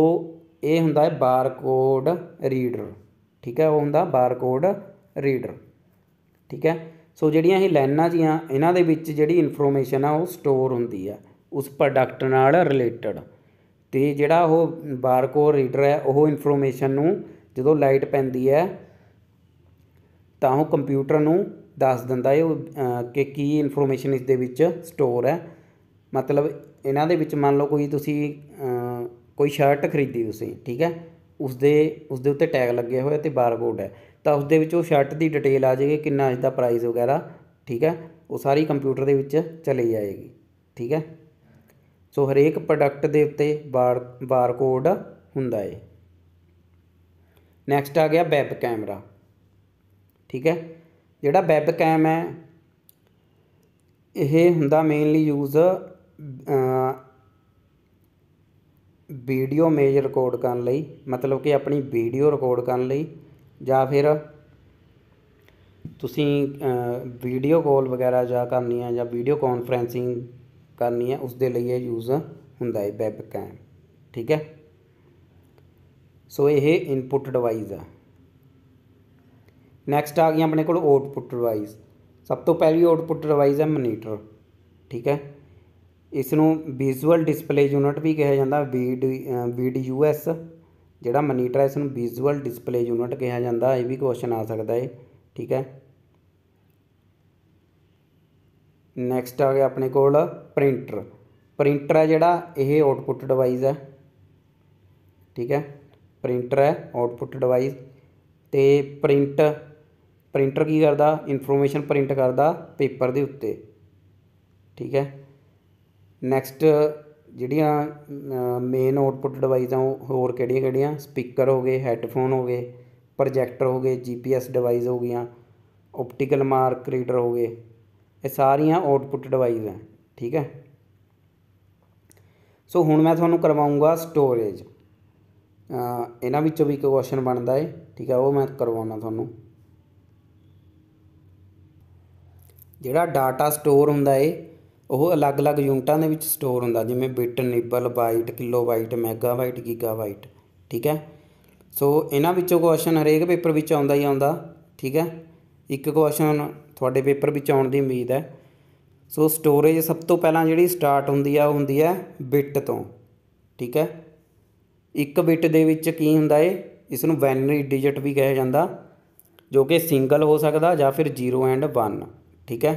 ਇਹ ਹੁੰਦਾ ਹੈ ਬਾਰਕੋਡ ਰੀਡਰ ਠੀਕ ਹੈ ਉਹ ਹੁੰਦਾ ਬਾਰਕੋਡ ਰੀਡਰ ਠੀਕ ਹੈ ਸੋ ਜਿਹੜੀਆਂ ਇਹ ਲਾਈਨਾਂ ਜੀਆਂ ਇਹਨਾਂ ਦੇ ਵਿੱਚ ਜਿਹੜੀ ਇਨਫੋਰਮੇਸ਼ਨ ਆ ਉਹ ਸਟੋਰ ਹੁੰਦੀ ਆ ਉਸ ਪ੍ਰੋਡਕਟ ਨਾਲ ਰਿਲੇਟਡ ਤੇ ਜਿਹੜਾ ਉਹ ਬਾਰਕੋਡ ਰੀਡਰ ਹੈ ਉਹ ਇਨਫੋਰਮੇਸ਼ਨ ਨੂੰ ਜਦੋਂ ਲਾਈਟ ਪੈਂਦੀ ਹੈ ਤਾਂ ਉਹ ਕੰਪਿਊਟਰ ਨੂੰ ਦੱਸ ਦਿੰਦਾ ਹੈ ਕਿ ਕੀ ਇਨਫੋਰਮੇਸ਼ਨ ਇਸ ਦੇ ਵਿੱਚ ਸਟੋਰ ਹੈ ਮਤਲਬ ਇਹਨਾਂ ਦੇ ਵਿੱਚ ਮੰਨ ਲਓ ਕੋਈ ਤੁਸੀਂ ਕੋਈ ਸ਼ਰਟ ਖਰੀਦੀ ਤੁਸੀਂ ਠੀਕ ਹੈ ਉਸ ਦੇ ਉਸ ਦੇ ਉੱਤੇ ਟੈਗ ਲੱਗਿਆ ਹੋਇਆ ਤੇ ਬਾਰਕੋਡ ਹੈ ਤਾਂ ਉਸ ਦੇ ਵਿੱਚ ਉਹ ਸ਼ਰਟ ਦੀ ਡਿਟੇਲ ਆ ਜਾਏਗੀ ਕਿੰਨਾ ਇਸ ਦਾ ਪ੍ਰਾਈਸ ਵਗੈਰਾ ਠੀਕ ਹੈ ਉਹ ਸਾਰੀ ਕੰਪਿਊਟਰ ਦੇ ਵਿੱਚ ਚਲੀ ਜਾਏਗੀ ਠੀਕ ਹੈ ਸੋ ਹਰੇਕ ਪ੍ਰੋਡਕਟ ਦੇ ਉੱਤੇ ਬਾਰ ਬਾਰਕੋਡ ਹੁੰਦਾ ਹੈ ਨੈਕਸਟ ਆ ਗਿਆ ਵੈਬ ਕੈਮਰਾ ਠੀਕ ਹੈ ਜਿਹੜਾ ਵੈਬ ਕੈਮ ਹੈ ਇਹ ਹੁੰਦਾ mainly use video image record ਕਰਨ ਲਈ ਮਤਲਬ ਕਿ ਆਪਣੀ ਵੀਡੀਓ ਰਿਕਾਰਡ ਕਰਨ ਲਈ ਜਾਂ ਫਿਰ ਤੁਸੀਂ ਵੀਡੀਓ ਕਾਲ ਵਗੈਰਾ ਜਾਂ ਕਰਨੀ ਆ ਜਾਂ ਵੀਡੀਓ ਕਾਨਫਰੈਂਸਿੰਗ ਕਰਨੀ ਹੈ ਉਸ ਦੇ ਲਈ ਇਹ ਯੂਜ਼ ਹੁੰਦਾ ਹੈ ਵੈਬ ਕੈਮ ਠੀਕ ਹੈ ਸੋ ਇਹ ਇਨਪੁਟ ਡਿਵਾਈਸ ਆ ਨੈਕਸਟ ਆ ਗਈ ਆਪਣੇ ਕੋਲ ਆਊਟਪੁਟ ਡਿਵਾਈਸ ਸਭ ਤੋਂ ਪਹਿਲੀ ਆਊਟਪੁਟ ਡਿਵਾਈਸ ਹੈ ਮਨੀਟਰ ਠੀਕ ਹੈ ਇਸ ਨੂੰ ਵਿਜ਼ੂਅਲ ਡਿਸਪਲੇ ਯੂਨਿਟ ਵੀ ਕਿਹਾ ਜਾਂਦਾ VDUS ਜਿਹੜਾ ਮਨੀਟਰ ਹੈ ਇਸ ਨੂੰ ਵਿਜ਼ੂਅਲ ਡਿਸਪਲੇ ਯੂਨਿਟ ਕਿਹਾ ਜਾਂਦਾ ਇਹ ਵੀ ਕੁਐਸਚਨ ਆ ਸਕਦਾ ਹੈ ਠੀਕ ਹੈ ਨੈਕਸਟ ਆ ਗਿਆ ਆਪਣੇ ਕੋਲ ਪ੍ਰਿੰਟਰ ਪ੍ਰਿੰਟਰ ਹੈ ਜਿਹੜਾ ਇਹ ਆਉਟਪੁੱਟ ਡਿਵਾਈਸ ਹੈ ਠੀਕ ਹੈ ਪ੍ਰਿੰਟਰ ਹੈ ਆਉਟਪੁੱਟ ਡਿਵਾਈਸ ਤੇ ਪ੍ਰਿੰਟ ਪ੍ਰਿੰਟਰ ਕੀ ਕਰਦਾ ਇਨਫੋਰਮੇਸ਼ਨ ਪ੍ਰਿੰਟ ਕਰਦਾ ਪੇਪਰ ਦੇ ਉੱਤੇ ਠੀਕ ਹੈ ਨੈਕਸਟ ਜਿਹੜੀਆਂ ਮੇਨ ਆਉਟਪੁੱਟ ਡਿਵਾਈਸ ਆ ਉਹ ਹੋਰ ਕਿਹੜੀਆਂ ਕਿਹੜੀਆਂ ਸਪੀਕਰ ਹੋ ਗਏ ਹੈੱਡਫੋਨ ਹੋ ਗਏ ਪ੍ਰੋਜੈਕਟਰ ਹੋ ਗਏ ਜੀਪੀਐਸ ਡਿਵਾਈਸ ਹੋ ਗਈਆਂ ਆਪਟੀਕਲ ਮਾਰਕ ਰੀਡਰ ਹੋ ਗਏ ਇਹ ਸਾਰੀਆਂ ਆਉਟਪੁੱਟ ਡਿਵਾਈਸ ਹੈ ਠੀਕ ਹੈ ਸੋ ਹੁਣ ਮੈਂ ਤੁਹਾਨੂੰ ਕਰਵਾਉਂਗਾ ਸਟੋਰੇਜ ਇਹਨਾਂ ਵਿੱਚੋਂ ਵੀ ਇੱਕ ਕੁਐਸਚਨ ਬਣਦਾ ਹੈ ਠੀਕ ਹੈ ਉਹ ਮੈਂ ਕਰਵਾਉਣਾ ਤੁਹਾਨੂੰ ਜਿਹੜਾ ਡਾਟਾ ਸਟੋਰ ਹੁੰਦਾ ਹੈ ਉਹ ਅਲੱਗ-ਅਲੱਗ ਯੂਨਿਟਾਂ ਦੇ ਵਿੱਚ ਸਟੋਰ ਹੁੰਦਾ ਜਿਵੇਂ bit nibble byte kilobyte megabyte gigabyte ਠੀਕ ਹੈ ਸੋ ਇਹਨਾਂ ਵਿੱਚੋਂ ਕੁਐਸਚਨ ਹਰੇਕ ਪੇਪਰ ਵਿੱਚ ਆਉਂਦਾ ਹੀ ਆਉਂਦਾ ਠੀਕ ਹੈ ਇੱਕ ਕੁਐਸਚਨ ਤੁਹਾਡੇ ਪੇਪਰ ਵਿੱਚ ਆਉਣ ਦੀ ਉਮੀਦ ਹੈ ਸੋ ਸਟੋਰੇਜ ਸਭ ਤੋਂ ਪਹਿਲਾਂ ਜਿਹੜੀ ਸਟਾਰਟ ਹੁੰਦੀ ਆ ਉਹ ਹੁੰਦੀ ਹੈ ਬਿਟ ਤੋਂ ਠੀਕ ਹੈ ਇੱਕ ਬਿਟ ਦੇ ਵਿੱਚ ਕੀ ਹੁੰਦਾ ਏ ਇਸ ਨੂੰ ਬਾਈਨਰੀ ਡਿਜਿਟ ਵੀ ਕਿਹਾ ਜਾਂਦਾ ਜੋ ਕਿ ਸਿੰਗਲ ਹੋ ਸਕਦਾ ਜਾਂ ਫਿਰ 0 ਐਂਡ 1 ਠੀਕ ਹੈ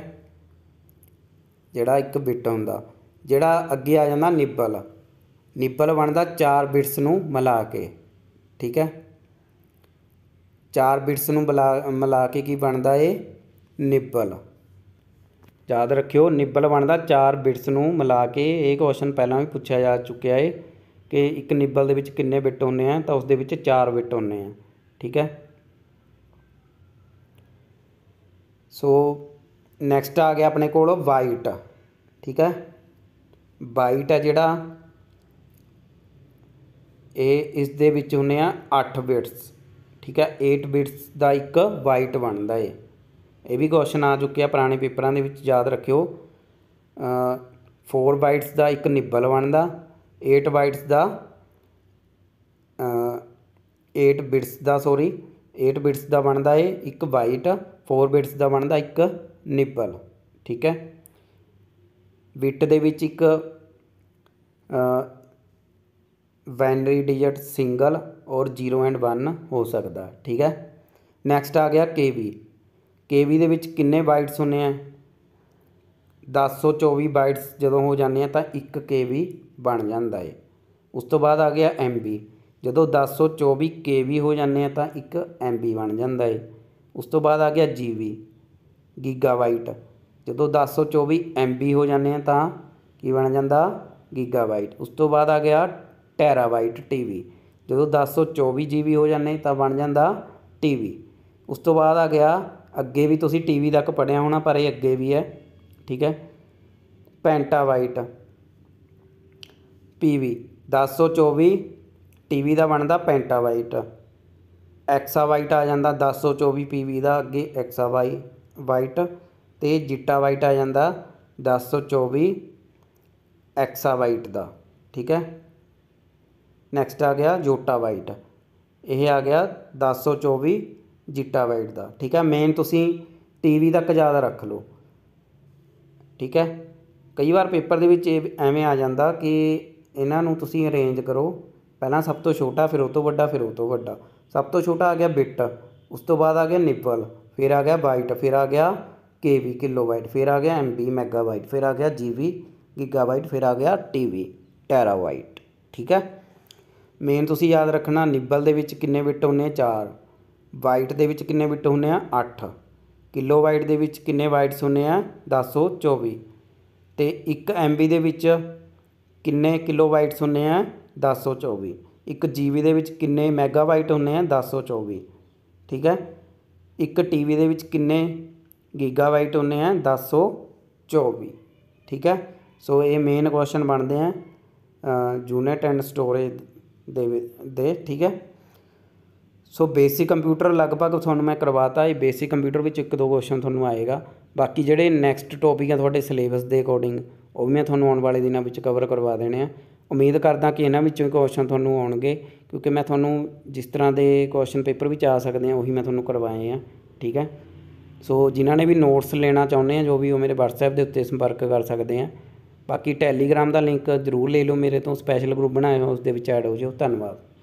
ਜਿਹੜਾ ਇੱਕ ਬਿਟ ਹੁੰਦਾ ਜਿਹੜਾ ਅੱਗੇ ਆ ਜਾਂਦਾ ਨਿਬਲ ਨਿਬਲ ਬਣਦਾ ਚਾਰ ਬਿਟਸ ਨੂੰ ਮਿਲਾ ਕੇ ਠੀਕ ਹੈ ਚਾਰ ਬਿਟਸ ਨੂੰ ਬਲਾ ਮਿਲਾ ਕੇ ਕੀ ਬਣਦਾ ਏ ਨਿੱਬਲ ਯਾਦ ਰੱਖਿਓ ਨਿਬਲ ਬਣਦਾ ਚਾਰ ਬਿਟਸ ਨੂੰ ਮਿਲਾ ਕੇ ਇਹ ਕੁਐਸਚਨ ਪਹਿਲਾਂ ਵੀ ਪੁੱਛਿਆ ਜਾ ਚੁੱਕਿਆ ਏ ਕਿ ਇੱਕ ਨਿਬਲ ਦੇ ਵਿੱਚ ਕਿੰਨੇ ਬਿਟ ਹੁੰਦੇ ਆ ਤਾਂ ਉਸ ਦੇ ਵਿੱਚ ਚਾਰ ਬਿਟ ਹੁੰਦੇ ਆ ਠੀਕ ਹੈ ਸੋ ਨੈਕਸਟ ਆ ਗਿਆ ਆਪਣੇ ਕੋਲ ਵਾਈਟ ਠੀਕ ਹੈ ਵਾਈਟ ਆ ਜਿਹੜਾ ਇਹ ਇਸ ਦੇ ਵਿੱਚ ਹੁੰਦੇ ਆ 8 ਬਿਟਸ ਠੀਕ ਹੈ 8 ਬਿਟਸ ਦਾ ਇੱਕ ਬਾਈਟ ਬਣਦਾ ਏ ਇਹ ਵੀ ਕੁਐਸਚਨ ਆ ਚੁੱਕਿਆ ਪੁਰਾਣੇ ਪੇਪਰਾਂ ਦੇ ਵਿੱਚ ਯਾਦ ਰੱਖਿਓ ਅ 4 ਬਾਈਟਸ ਦਾ ਇੱਕ ਨਿੱਬਲ ਬਣਦਾ 8 ਬਾਈਟਸ ਦਾ ਅ 8 ਬਿਟਸ ਦਾ ਸੌਰੀ 8 ਬਿਟਸ ਦਾ ਬਣਦਾ ਏ ਇੱਕ ਬਾਈਟ 4 ਬਿਟਸ ਦਾ ਬਣਦਾ ਇੱਕ ਨਿੱਬਲ ਠੀਕ ਹੈ ਬਿੱਟ ਦੇ ਵਿੱਚ ਇੱਕ ਬਾਈਨਰੀ ਡਿਜਿਟ ਸਿੰਗਲ ਔਰ 0 ਐਂਡ 1 ਹੋ ਸਕਦਾ ਠੀਕ ਹੈ ਨੈਕਸਟ ਆ ਗਿਆ KB KB ਦੇ ਵਿੱਚ ਕਿੰਨੇ ਬਾਈਟਸ ਹੁੰਨੇ ਆ 1024 ਬਾਈਟਸ ਜਦੋਂ ਹੋ ਜਾਂਦੇ ਆ ਤਾਂ 1 KB ਬਣ ਜਾਂਦਾ ਏ ਉਸ ਤੋਂ ਬਾਅਦ ਆ ਗਿਆ MB ਜਦੋਂ 1024 KB ਹੋ ਜਾਂਦੇ ਆ ਤਾਂ 1 MB ਬਣ ਜਾਂਦਾ ਏ ਉਸ ਤੋਂ ਬਾਅਦ ਆ ਗਿਆ GB ਗੀਗਾਬਾਈਟ ਜਦੋਂ 1024 MB ਹੋ ਜਾਂਦੇ ਆ ਤਾਂ ਕੀ ਬਣ ਜਾਂਦਾ ਗੀਗਾਬਾਈਟ ਉਸ ਤੋਂ ਬਾਅਦ ਆ ਗਿਆ ਟੈਰਾਬਾਈਟ ਟੀਵੀ ਜਦੋਂ 1024 ਜੀਬੀ ਹੋ ਜਾਂਦੇ ਤਾਂ ਬਣ ਜਾਂਦਾ ਟੀਵੀ ਉਸ ਤੋਂ ਬਾਅਦ ਆ ਗਿਆ ਅੱਗੇ ਵੀ ਤੁਸੀਂ ਟੀਵੀ ਤੱਕ ਪੜਿਆ ਹੋਣਾ ਪਰ ਇਹ ਅੱਗੇ ਵੀ ਹੈ ਠੀਕ ਹੈ ਪੈਂਟਾਬਾਈਟ ਪੀਵੀ 1024 ਟੀਵੀ ਦਾ ਬਣਦਾ ਪੈਂਟਾਬਾਈਟ ਐਕਸਾਬਾਈਟ ਆ ਜਾਂਦਾ 1024 ਪੀਵੀ ਦਾ ਅੱਗੇ ਐਕਸਾਬਾਈ ਬਾਈਟ ਤੇ ਜਿਟਾਬਾਈਟ ਆ ਜਾਂਦਾ 1024 ਐਕਸਾਬਾਈਟ ਦਾ ਠੀਕ ਹੈ ਨੈਕਸਟ ਆ ਗਿਆ ਜੋਟਾ ਵਾਈਟ ਇਹ ਆ ਗਿਆ 1024 ਜੀਟਾ ਵਾਈਟ ਦਾ ਠੀਕ ਹੈ ਮੇਨ ਤੁਸੀਂ ਟੀਵੀ ਤੱਕ ਜ਼ਿਆਦਾ ਰੱਖ ਲਓ ਠੀਕ ਹੈ ਕਈ ਵਾਰ ਪੇਪਰ ਦੇ ਵਿੱਚ ਐਵੇਂ ਆ ਜਾਂਦਾ ਕਿ ਇਹਨਾਂ ਨੂੰ ਤੁਸੀਂ ਅਰੇਂਜ ਕਰੋ ਪਹਿਲਾਂ ਸਭ ਤੋਂ ਛੋਟਾ ਫਿਰ ਉਹ ਤੋਂ ਵੱਡਾ ਫਿਰ ਉਹ ਤੋਂ ਵੱਡਾ ਸਭ ਤੋਂ ਛੋਟਾ ਆ ਗਿਆ ਬਿੱਟ ਉਸ ਤੋਂ ਬਾਅਦ ਆ ਗਿਆ ਨਿਪਲ ਫਿਰ ਆ ਗਿਆ ਬਾਈਟ ਫਿਰ ਆ ਗਿਆ ਕੇਵੀ ਕਿਲੋਬਾਈਟ ਫਿਰ ਆ ਗਿਆ ਐਮਬੀ ਮੈਗਾਬਾਈਟ ਫਿਰ ਆ ਗਿਆ ਜੀਬੀ ਗੀਗਾਬਾਈਟ ਫਿਰ ਆ ਗਿਆ ਟੀਵੀ ਟੈਰਾਬਾਈਟ ਠੀਕ ਹੈ ਮੇਨ ਤੁਸੀਂ ਯਾਦ ਰੱਖਣਾ ਨਿੱਬਲ ਦੇ ਵਿੱਚ ਕਿੰਨੇ ਬਿੱਟ ਹੁੰਨੇ ਆ 4 ਵਾਈਟ ਦੇ ਵਿੱਚ ਕਿੰਨੇ ਬਿੱਟ ਹੁੰਨੇ ਆ 8 ਕਿਲੋ ਵਾਈਟ ਦੇ ਵਿੱਚ ਕਿੰਨੇ ਵਾਈਟਸ ਹੁੰਨੇ ਆ 1024 ਤੇ 1 MB ਦੇ ਵਿੱਚ ਕਿੰਨੇ ਕਿਲੋ ਵਾਈਟਸ ਹੁੰਨੇ ਆ 1024 1 ਜੀਬੀ ਦੇ ਵਿੱਚ ਕਿੰਨੇ ਵਾਈਟ ਹੁੰਨੇ ਆ 1024 ਠੀਕ ਹੈ 1 TB ਦੇ ਵਿੱਚ ਕਿੰਨੇ ਵਾਈਟ ਹੁੰਨੇ ਆ 1024 ਠੀਕ ਹੈ ਸੋ ਇਹ ਮੇਨ ਕੁਐਸਚਨ ਬਣਦੇ ਆ ਯੂਨਿਟ ਐਂਡ ਸਟੋਰੇਜ ਦੇ ਦੇ ਠੀਕ ਹੈ ਸੋ ਬੇਸਿਕ ਕੰਪਿਊਟਰ ਲਗਭਗ ਤੁਹਾਨੂੰ ਮੈਂ ਕਰਵਾਤਾ ਇਹ ਬੇਸਿਕ ਕੰਪਿਊਟਰ ਵਿੱਚ ਇੱਕ ਦੋ ਕੁਐਸਚਨ ਤੁਹਾਨੂੰ ਆਏਗਾ ਬਾਕੀ ਜਿਹੜੇ ਨੈਕਸਟ ਟੌਪਿਕ ਆ ਤੁਹਾਡੇ ਸਿਲੇਬਸ ਦੇ ਅਕੋਰਡਿੰਗ ਉਹ ਵੀ ਮੈਂ ਤੁਹਾਨੂੰ ਆਉਣ ਵਾਲੇ ਦਿਨਾਂ ਵਿੱਚ ਕਵਰ ਕਰਵਾ ਦੇਣੇ ਆ ਉਮੀਦ ਕਰਦਾ ਕਿ ਇਹਨਾਂ ਵਿੱਚੋਂ ਕੁਐਸਚਨ ਤੁਹਾਨੂੰ ਆਉਣਗੇ ਕਿਉਂਕਿ ਮੈਂ ਤੁਹਾਨੂੰ ਜਿਸ ਤਰ੍ਹਾਂ ਦੇ ਕੁਐਸਚਨ ਪੇਪਰ ਵਿੱਚ ਆ ਸਕਦੇ ਆ ਉਹੀ ਮੈਂ ਤੁਹਾਨੂੰ ਕਰਵਾਏ ਆ ਠੀਕ ਹੈ ਸੋ ਜਿਨ੍ਹਾਂ ਨੇ ਵੀ ਨੋਟਸ ਲੈਣਾ ਚਾਹੁੰਦੇ ਆ ਜੋ ਵੀ ਉਹ ਮੇਰੇ WhatsApp ਦੇ ਉੱਤੇ ਸੰਪਰਕ ਕਰ ਸਕਦੇ ਆ ਬਾਕੀ ਟੈਲੀਗ੍ਰਾਮ ਦਾ ਲਿੰਕ ਜ਼ਰੂਰ ਲੈ ਲਓ ਮੇਰੇ ਤੋਂ ਸਪੈਸ਼ਲ ਗਰੁੱਪ ਬਣਾਇਆ ਉਸ ਦੇ ਵਿੱਚ ਐਡ ਹੋ ਜਾਓ ਧੰਨਵਾਦ